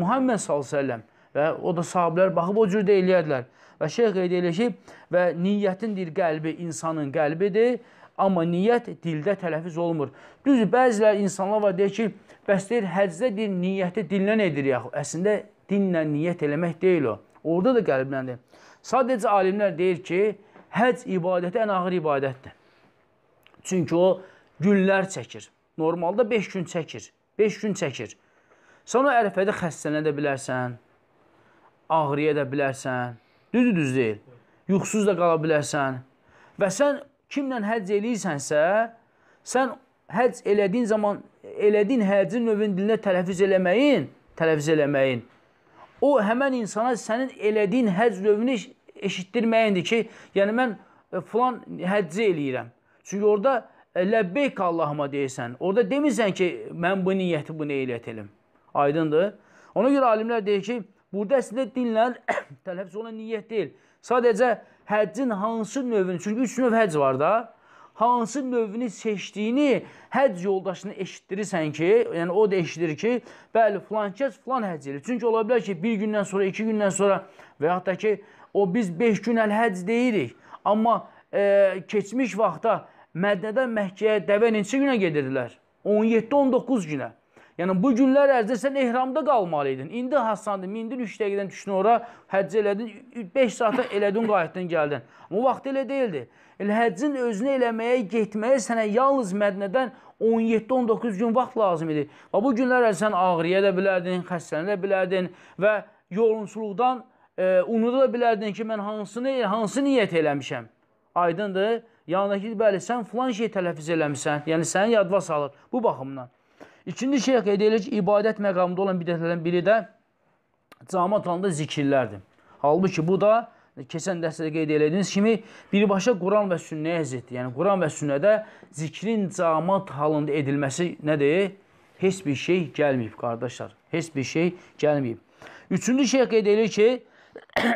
Muhammed s.ə.v. Və o da sahabilər baxıb o cür də eləyədilər. Və şeyh qeyd eləyir ki, və niyyətin deyir qəlbi insanın qəlbidir, amma niyyət dildə tələffüz olmur. Düzdür, bəzilər insanlar var deyir ki, bəs deyir həcdə deyir niyyəti dillə edir yaxı. Əslində dinlə niyyət eləmək deyil o. Orada da qəlbləndir. Sadəcə alimlər deyir ki, həc ibadəti ən ağır ibadətdir. Çünki o günlər çəkir. Normalda 5 gün çəkir. 5 gün çəkir. Sonra ərəfədə xəstələnə də bilərsən ağrıya da bilərsən. Düzdür, düz deyil. Yuxusuz da qala bilərsən. Və sən kimlə həcc eləyirsənsə, sən həcc elədiyin zaman elədin həccin növünü dilində tələffüz eləməyin, tələffüz eləməyin. O həmin insana sənin elədiyin həcc növünü eşitdirməyindir ki, yəni mən e, filan həcci eləyirəm. Çünki orada e, ləbbeyk Allahıma deyirsən. Orada demirsən ki, mən bu niyyəti bu niyyət elim. Aydındır? Ona görə alimlər deyir ki, Burada əslində dinlərin *clears throat* tələffüz olan niyyət deyil. Sadəcə həccin hansı növünü, çünki 3 növ həcc var da, hansı növünü seçdiyini həcc yoldaşını eşitdirirsən ki, yəni o da eşidir ki, bəli, filan kəs filan həcc edir. Çünki ola bilər ki, bir gündən sonra, iki gündən sonra və yaxud da ki, o biz 5 gün əl-həcc deyirik. Amma e, keçmiş vaxtda Mədnədən Məkkəyə dəvə neçə günə gedirdilər? 17-19 günə. Yəni bu günlər ərzində sən ehramda qalmalıydın. İndi hasandın, mindin 3 dəqiqədən düşdün ora, həcc elədin, 5 saata elədin, qayıtdın, gəldin. Amma vaxt elə deyildi. Elə həccin özünü eləməyə getməyə sənə yalnız Mədnədən 17-19 gün vaxt lazım idi. Və bu günlər ərzində sən ağrıya da bilərdin, xəstələnə bilərdin və yolunçuluqdan e, unuda bilərdin ki, mən hansını, hansı niyyət eləmişəm. Aydındır? Yanındakı bəli, sən filan şey tələfiz eləmişsən. Yəni sənin yadva salır bu baxımdan. İkinci şeyh qeyd edilir ki, ibadət məqamında olan bidətlərdən biri də cami atanda zikirlərdir. Halbuki bu da keçən dərsdə qeyd elədiyiniz kimi birbaşa Quran və sünnəyə ziddir. Yəni Quran və sünnədə zikrin camat halında edilməsi nədir? Heç bir şey gəlməyib qardaşlar. Heç bir şey gəlməyib. Üçüncü şey qeyd edir ki, *clears throat*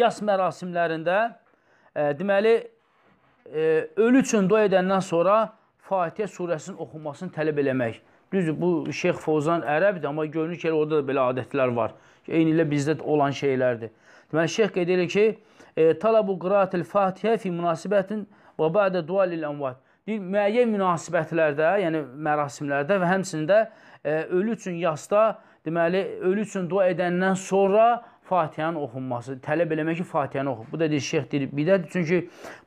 yas mərasimlərində e, deməli e, ölü üçün dua edəndən sonra Fatihə surəsinin oxunmasını tələb eləmək. Düzdür, bu Şeyx Fozan ərəbdir, amma görünür ki, orada da belə adətlər var. Eyni ilə bizdə olan şeylərdir. Deməli, Şeyx qeyd edir ki, e, talabu qiraatil Fatihə fi münasibətin və bədə dua lil əmvat. Deyir, müəyyən münasibətlərdə, yəni mərasimlərdə və həmçində e, ölü üçün yasda, deməli, ölü üçün dua edəndən sonra Fatihənin oxunması, tələb eləmək ki, Fatihəni oxu. Bu da deyir şeyxdir, bidət. Çünki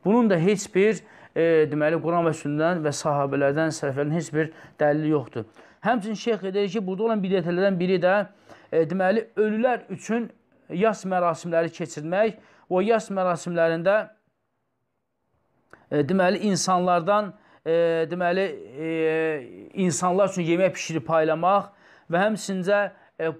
bunun da heç bir e, deməli Quran və sünnədən və sahabelərdən, sələflərin heç bir dəlili yoxdur. Həmçinin şeyx deyir ki, burada olan bidətlərdən biri də e, deməli ölülər üçün yas mərasimləri keçirmək və yas mərasimlərində e, deməli insanlardan e, deməli e, insanlar üçün yemək pişirib paylamaq və həmçincə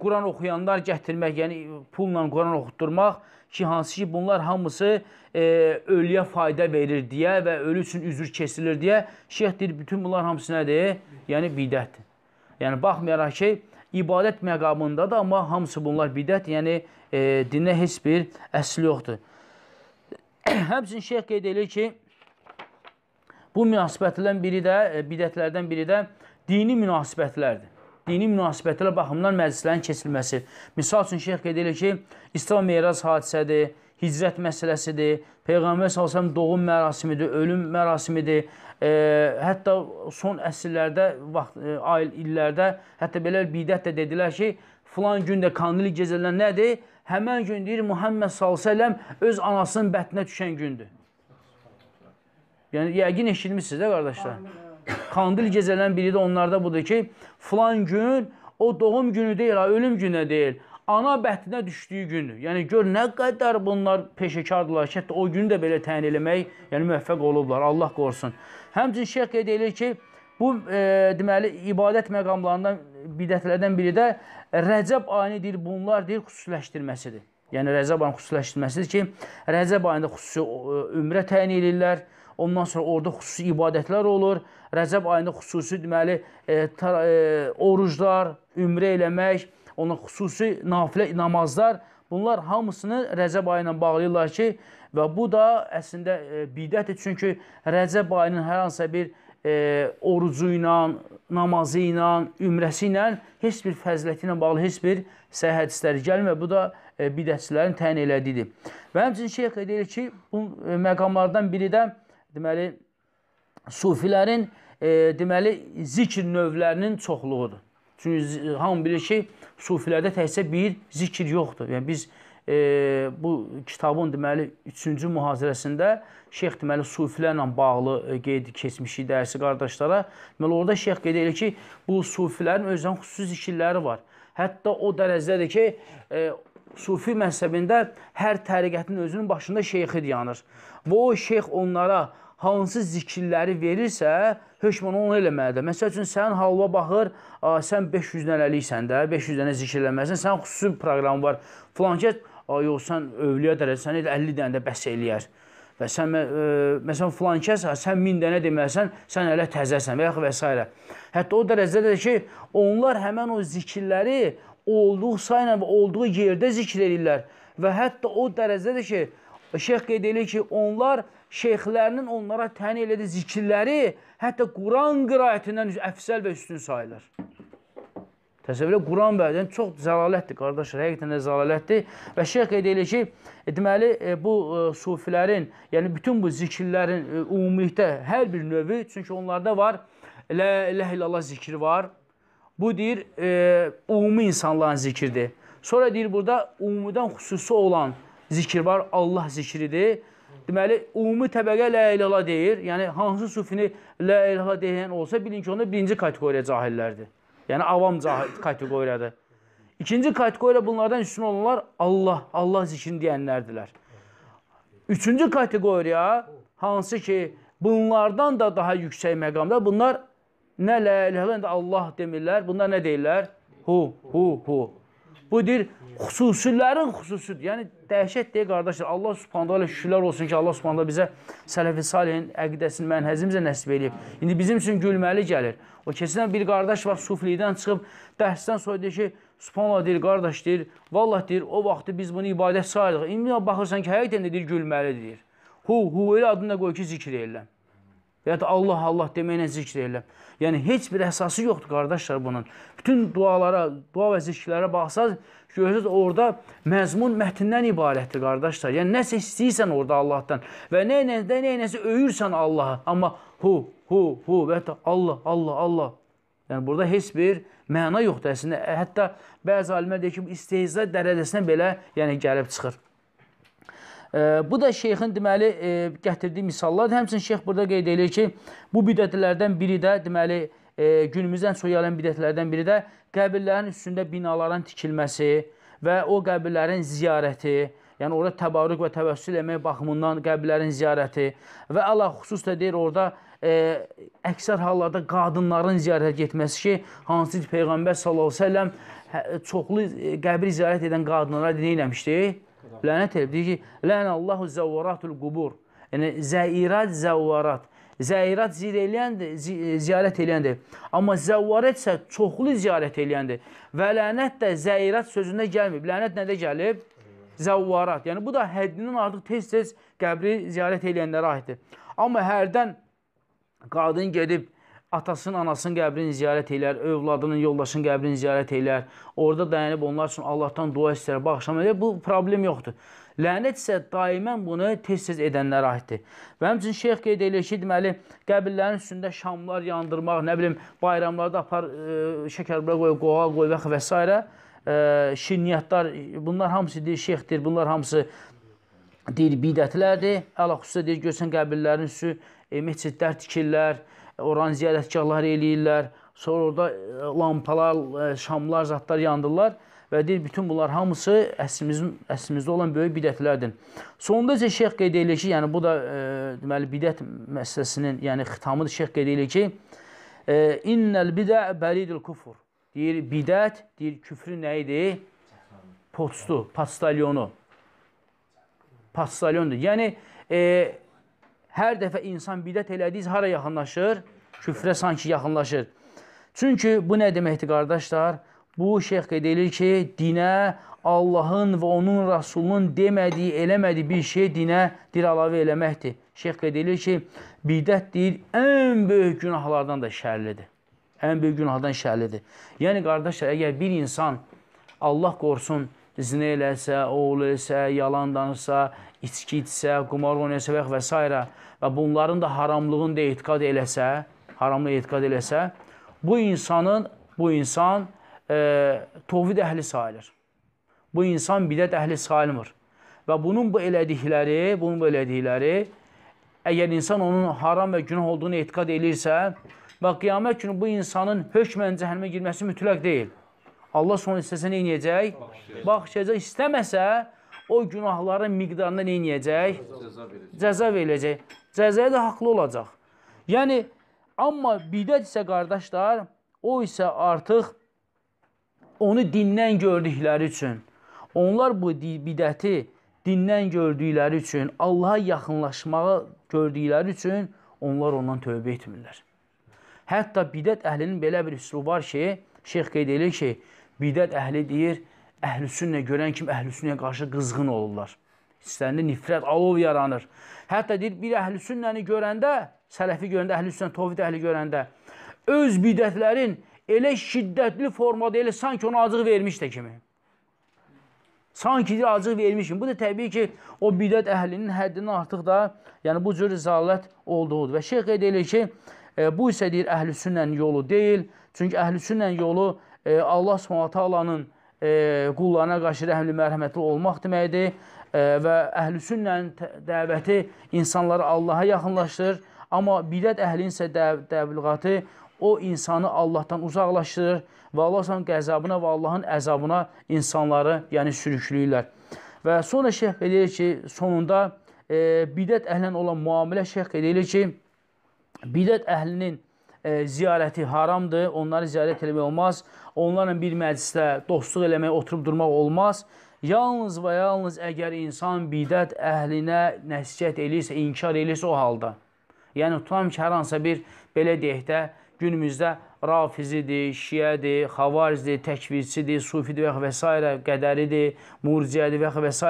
Quran oxuyanlar gətirmək, yəni pulla Quran oxutdurmaq ki, hansı ki bunlar hamısı e, ölüyə fayda verir deyə və ölü üçün üzr kesilir deyə şeyx deyir bütün bunlar hamısı nədir? Yəni bidətdir. Yəni baxmayaraq ki, ibadət məqamındadır, amma hamısı bunlar bidət, yəni e, dinə heç bir əsli yoxdur. *clears throat* Həmçinin şeyx qeyd edir ki, bu münasibətlərdən biri də e, bidətlərdən biri də dini münasibətlərdir dini münasibətlər baxımından məclislərin keçilməsi. Misal üçün şeyx qeyd edir ki, İslam miras hadisədir, hicrət məsələsidir, Peyğəmbər s.ə.v doğum mərasimidir, ölüm mərasimidir. E, hətta son əsrlərdə, vaxt, e, ayl, illərdə, hətta belə bidət də dedilər ki, filan gündə kanili gecələr nədir? Həmən gün deyir, Muhammed s.ə.v öz anasının bətinə düşən gündür. Yəni, yəqin eşitmişsiniz də, qardaşlar. Amin. Xandil gecələrin biri də onlarda budur ki, filan gün o doğum günü deyil, ha, ölüm günü deyil. Ana bətninə düşdüyü günü. Yəni gör nə qədər bunlar peşəkardırlar ki, o günü də belə təyin eləmək, yəni müvəffəq olublar. Allah qorusun. Həmçinin şeyx qeyd edir ki, bu e, deməli ibadət məqamlarından bidətlərdən biri də Rəcəb ayını deyir, bunlar deyir xüsusiləşdirməsidir. Yəni Rəcəb ayının xüsusiləşdirməsidir ki, Rəcəb ayında xüsusi e, ümrə təyin edirlər. Ondan sonra orada xüsusi ibadətlər olur. Rəcəb ayında xüsusi deməli e, tar, e, oruclar, ümrə eləmək, onun xüsusi nafilə namazlar, bunlar hamısını Rəcəb ayı ilə bağlayırlar ki, və bu da əslində e, bidətdir. Çünki Rəcəb ayının hər hansısa bir e, orucu ilə, namazı ilə, ümrəsi ilə heç bir fəziləti ilə bağlı heç bir səhih hədisləri gəlmir. Bu da e, bidətçilərin təyin elədiyidir. Və həmçinin şeyx deyir ki, bu e, məqamlardan biri də deməli, sufilərin e, deməli, zikr növlərinin çoxluğudur. Çünki hamı bilir ki, sufilərdə təkcə bir zikir yoxdur. Yəni, biz e, bu kitabın deməli 3-cü mühazirəsində şeyx deməli sufilərlə bağlı e, qeyd keçmişik dərsi qardaşlara. Deməli orada şeyx qeyd edir ki, bu sufilərin özlərinin xüsusi zikirləri var. Hətta o dərəcədədir ki, e, sufi məzhəbində hər təriqətin özünün başında şeyxi dayanır. Və o şeyx onlara hansı zikirləri verirsə, hökmən onu eləməlidir. Məsəl üçün, sənin halva baxır, a, sən 500 dənəliksən də, 500 dənə zikir eləməlisən, sənin xüsusi proqram var. Flankət, yox, sən övliyə dərəcəsən, 50 dənə də bəs eləyər. Və sən, ə, e, məsələn, filan kəs, sən 1000 dənə deməlisən, sən hələ təzəsən və yaxud və s. Hətta o dərəcədə də ki, onlar həmən o zikirləri olduğu sayla və olduğu yerdə zikr edirlər. Və hətta o dərəcədə ki, şeyh qeyd edir ki, onlar şeyxlərinin onlara tən elədiyi zikirləri hətta Quran qiraətindən əfsəl və üstün sayılır. Təsəvvürlə Quran bədən çox zəlalətdir qardaşlar, həqiqətən də zəlalətdir. Və şeyx qeyd edir ki, e, deməli e, bu e, sufilərin, yəni bütün bu zikirlərin ümumilikdə hər bir növü, çünki onlarda var la ilahe illallah zikri var. Bu deyir e, ümumi insanların zikridir. Sonra deyir burada umumidən xüsusi olan zikir var, Allah zikridir. Deməli, ümumi təbəqə lə ilaha deyir. Yəni, hansı sufini lə ilaha deyən olsa, bilin ki, onda birinci kateqoriya cahillərdir. Yəni, avam *laughs* kateqoriyadır. İkinci kateqoriya bunlardan üstün olanlar Allah, Allah zikrini deyənlərdirlər. Üçüncü kateqoriya, hansı ki, bunlardan da daha yüksək məqamda, bunlar nə lə ilaha, nə də Allah demirlər. Bunlar nə deyirlər? Hu, hu, hu. Bu deyir, xüsusilərin xüsusidir. Yəni, dəhşət deyə qardaşlar, Allah subhanədə alə şükürlər olsun ki, Allah subhanədə bizə sələfi salihin əqidəsini, mənhəzimizə nəsib edib. İndi bizim üçün gülməli gəlir. O keçidən bir qardaş var, suflidən çıxıb, dərsdən sonra deyir ki, subhanələ deyir, qardaş deyir, vallah deyir, o vaxtı biz bunu ibadət sayırıq. İndi baxırsan ki, həqiqdən deyir, gülməli deyir. Hu, hu elə adını da qoy ki, zikr eləm. Və ya da Allah Allah deməklə zikr eləm. Yəni heç bir əsası yoxdur qardaşlar bunun. Bütün dualara, dua və zikirlərə baxsaz, görürsüz orada məzmun mətndən ibarətdir qardaşlar. Yəni nəsə istəyirsən orada Allahdan və nə ilə də nə iləsə öyürsən Allaha, amma hu, hu, hu və hətta Allah, Allah, Allah. Yəni burada heç bir məna yoxdur əslində. Hətta bəzi alimlər deyir ki, istehza dərəcəsinə belə yəni gəlib çıxır. Bu da şeyxin deməli e, gətirdiyi misallardır. Həmçinin şeyx burada qeyd edir ki, bu bidətlərdən biri də deməli e, günümüzdən çox yayılan bidətlərdən biri də qəbirlərin üstündə binaların tikilməsi və o qəbirlərin ziyarəti, Yəni orada təbarük və təvəssül eləmək baxımından qəbirlərin ziyarəti və Allah xüsus da deyir orada e, əksər hallarda qadınların ziyarətə getməsi ki, hansı ki Peyğəmbər sallallahu əleyhi və səlləm hə, çoxlu e, qəbir ziyarət edən qadınlara nə etmişdi? Lənət edib. Deyir ki, lənə Allahu zəvvaratul qubur. Yəni, zəirat zəvvarat. Zəirat zir eləyəndir, zi e, ziyarət eləyəndir. Amma zəvvarət isə çoxlu ziyarət eləyəndir. Və lənət də zəirat sözündə gəlməyib. Lənət nədə gəlib? Zəvvarat. Yəni, bu da həddindən artıq tez-tez qəbri ziyarət eləyənlərə aiddir. Amma hərdən qadın gedib atasının, anasının qəbrini ziyarət eylər, övladının, yoldaşının qəbrini ziyarət eylər. Orada dayanıb onlar üçün Allahdan dua istər, bağışlama eləyər. Bu problem yoxdur. Lənət isə daimən bunu tez-tez edənlərə aiddir. Və həmçinin şeyx qeyd eləyir ki, deməli, qəbirlərin üstündə şamlar yandırmaq, nə bilim, bayramlarda apar ə, e, şəkərbura qoy, qoğa qoy və və s. E, şirniyyatlar, bunlar hamısı deyir şeyxdir, bunlar hamısı deyir bidətlərdir. Əla xüsusilə deyir görsən qəbirlərin üstü e, məscidlər tikirlər, oranı ziyarətgahlar eləyirlər, sonra orada e, lampalar, e, şamlar, zadlar yandırırlar və deyir bütün bunlar hamısı əsrimizin əsrimizdə olan böyük bidətlərdir. Sonda isə şeyx qeyd eləyir ki, yəni bu da e, deməli bidət məsələsinin, yəni xitamıdır şeyx qeyd eləyir ki, e, innel bidə bəridul kufur. Deyir bidət, deyir küfrü nə idi? Poçtu, pastalyonu. Pastalyondur. Yəni e, hər dəfə insan bidət elədiyiz hara yaxınlaşır? Küfrə sanki yaxınlaşır. Çünki bu nə deməkdir, qardaşlar? Bu şeyx qeyd edir ki, dinə Allahın və onun Rasulunun demədiyi, eləmədiyi bir şey dinə dir əlavə eləməkdir. Şeyx qeyd edir ki, bidət deyil, ən böyük günahlardan da şərlidir. Ən böyük günahdan şərlidir. Yəni, qardaşlar, əgər bir insan Allah qorsun, zinə eləsə, oğul eləsə, yalan danırsa, içki içsə, qumar oynayasa və, və s. və bunların da haramlığını da etiqad eləsə, haramlı etiqad eləsə, bu insanın, bu insan e, tovhid əhli sayılır. Bu insan bidət əhli sayılmır. Və bunun bu elədikləri, bunun bu elədikləri, əgər insan onun haram və günah olduğunu etiqad eləyirsə, və qiyamət günü bu insanın hökmən cəhənnəmə girməsi mütləq deyil. Allah sonra istəsə nə edəcək? Baxışacaq. İstəməsə, o günahların miqdarında nə edəcək? Cəza verəcək. Cəza verəcək. Cəzaya da haqlı olacaq. Yəni, amma bidət isə qardaşlar, o isə artıq onu dindən gördükləri üçün, onlar bu bidəti dindən gördükləri üçün, Allaha yaxınlaşmağı gördükləri üçün onlar ondan tövbə etmirlər. Hətta bidət əhlinin belə bir üslubu var ki, şeyx qeyd edir ki, bidət əhli deyir, əhlüsünnə görən kimi əhlüsünnəyə qarşı qızğın olurlar. Hisslərində nifrət, alov yaranır. Hətta deyir, bir əhlüsünnəni görəndə, sələfi görəndə, əhlüsünnə, tovhid əhli görəndə öz bidətlərin elə şiddətli formada, elə sanki ona acıq vermiş də kimi. Sanki deyir, acıq vermişim. Bu da təbii ki, o bidət əhlinin həddinin artıq da yəni bu cür zalət olduğudur. Və şeyh qeyd edir ki, e, bu isə deyir, əhlüsünnənin yolu deyil. Çünki əhlüsünnənin yolu e, Allah subhanətə alanın e, qullarına qarşı rəhmli mərhəmətli olmaq deməkdir e, və əhlüsünnənin dəvəti insanları Allaha yaxınlaşdırır, amma bidət əhlinin isə dəv dəbliğatı o insanı Allahdan uzaqlaşdırır və Allahın qəzabına və Allahın əzabına insanları, yəni sürükləyirlər. Və sonra şeyx deyir ki, sonunda e, bidət əhlən olan müamilə şeyx deyir ki, bidət əhlinin e, ziyarəti haramdır. Onları ziyarət eləmək olmaz. Onların bir məclisdə dostluq eləmək, oturub durmaq olmaz. Yalnız və yalnız əgər insan bidət əhlinə nəsihət eləyirsə, inkar eləyirsə o halda. Yəni tutam ki, hər hansısa bir belə deyək də günümüzdə rafizidir, şiyədir, xavarizdir, təkvirçidir, sufidir və s. qədəridir, murciədir və və s.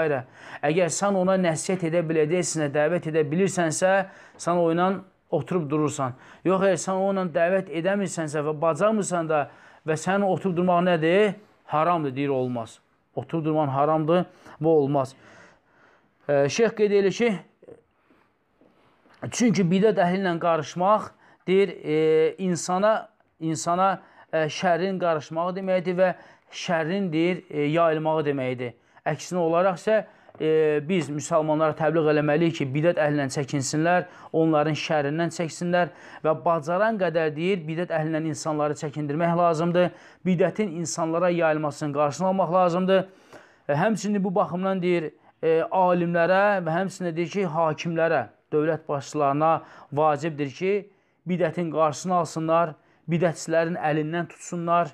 Əgər sən ona nəsihət edə biləcəksinə, dəvət edə bilirsənsə, sən o ilə oturub durursan. Yox, əgər sən onunla dəvət edəmirsənsə və bacarmırsan da və sənin oturub durmaq nədir? Haramdır, deyir, olmaz. Oturub durman haramdır, bu olmaz. E, şeyx qeyd edir ki, çünki bidət əhli ilə qarışmaq, deyir, e, insana, insana e, şərin qarışmağı deməkdir və şərin, deyir, e, yayılmağı deməkdir. Əksinə olaraq isə, e, biz müsəlmanlara təbliğ eləməliyik ki, bidət əhlindən çəkinsinlər, onların şərindən çəksinlər və bacaran qədər deyir, bidət əhlindən insanları çəkindirmək lazımdır. Bidətin insanlara yayılmasının qarşısını almaq lazımdır. E, həmçinin bu baxımdan deyir, e, alimlərə və həmçinin deyir ki, hakimlərə, dövlət başçılarına vacibdir ki, bidətin qarşısını alsınlar, bidətçilərin əlindən tutsunlar,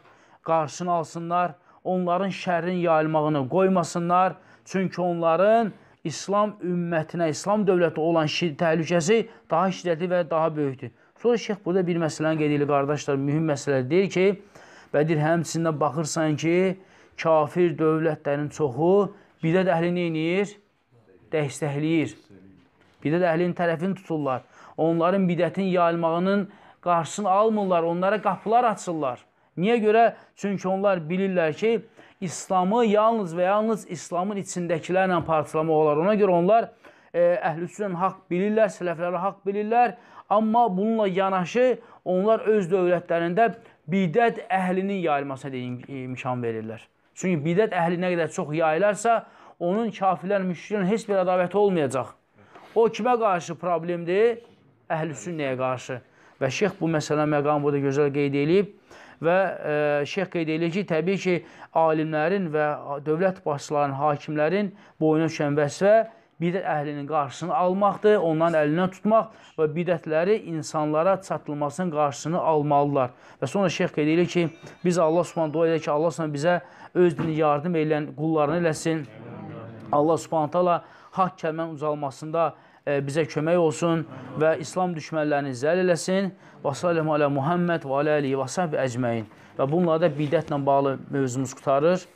qarşısını alsınlar, onların şərrin yayılmağını qoymasınlar Çünki onların İslam ümmətinə, İslam dövləti olan təhlükəsi daha şiddətli və daha böyükdür. Sonra şeyx burada bir məsələni qeyd edir, qardaşlar, mühüm məsələ deyir ki, Bədir həmçində baxırsan ki, kafir dövlətlərin çoxu bidət əhlini eləyir, dəstəkləyir. Bidət əhlinin tərəfini tuturlar. Onların bidətin yayılmağının qarşısını almırlar, onlara qapılar açırlar. Niyə görə? Çünki onlar bilirlər ki, İslamı yalnız və yalnız İslamın içindəkilərlə parçalamaq olar. Ona görə onlar e, əhlüsünün haqq bilirlər, sələflərə haqq bilirlər, amma bununla yanaşı onlar öz dövlətlərində bidət əhlinin yayılmasına deyin, e, imkan verirlər. Çünki bidət əhli nə qədər çox yayılarsa, onun kafirlər, müşriklərin heç bir ədavəti olmayacaq. O kimə qarşı problemdir? Əhlüsünnəyə qarşı. Və şeyx bu məsələ məqamı burada gözəl qeyd edib və e, şeyx qeyd eləyir ki, təbii ki, alimlərin və dövlət başçılarının, hakimlərin boyuna düşən vəzifə bidət əhlinin qarşısını almaqdır, onların əlindən tutmaq və bidətləri insanlara çatdırılmasının qarşısını almalılar. Və sonra şeyx qeyd eləyir ki, biz Allah Subhanahu dua edək ki, Allah Subhanahu bizə öz dini yardım edən qullarını eləsin. Allah Subhanahu taala haqq kəlmənin ucalmasında E, bizə kömək olsun və İslam düşmənlərini zəl eləsin. Və sallallahu alə Muhammed və alə alihi və sahbi əcməin. Və bununla da bidətlə bağlı mövzumuz qutarır.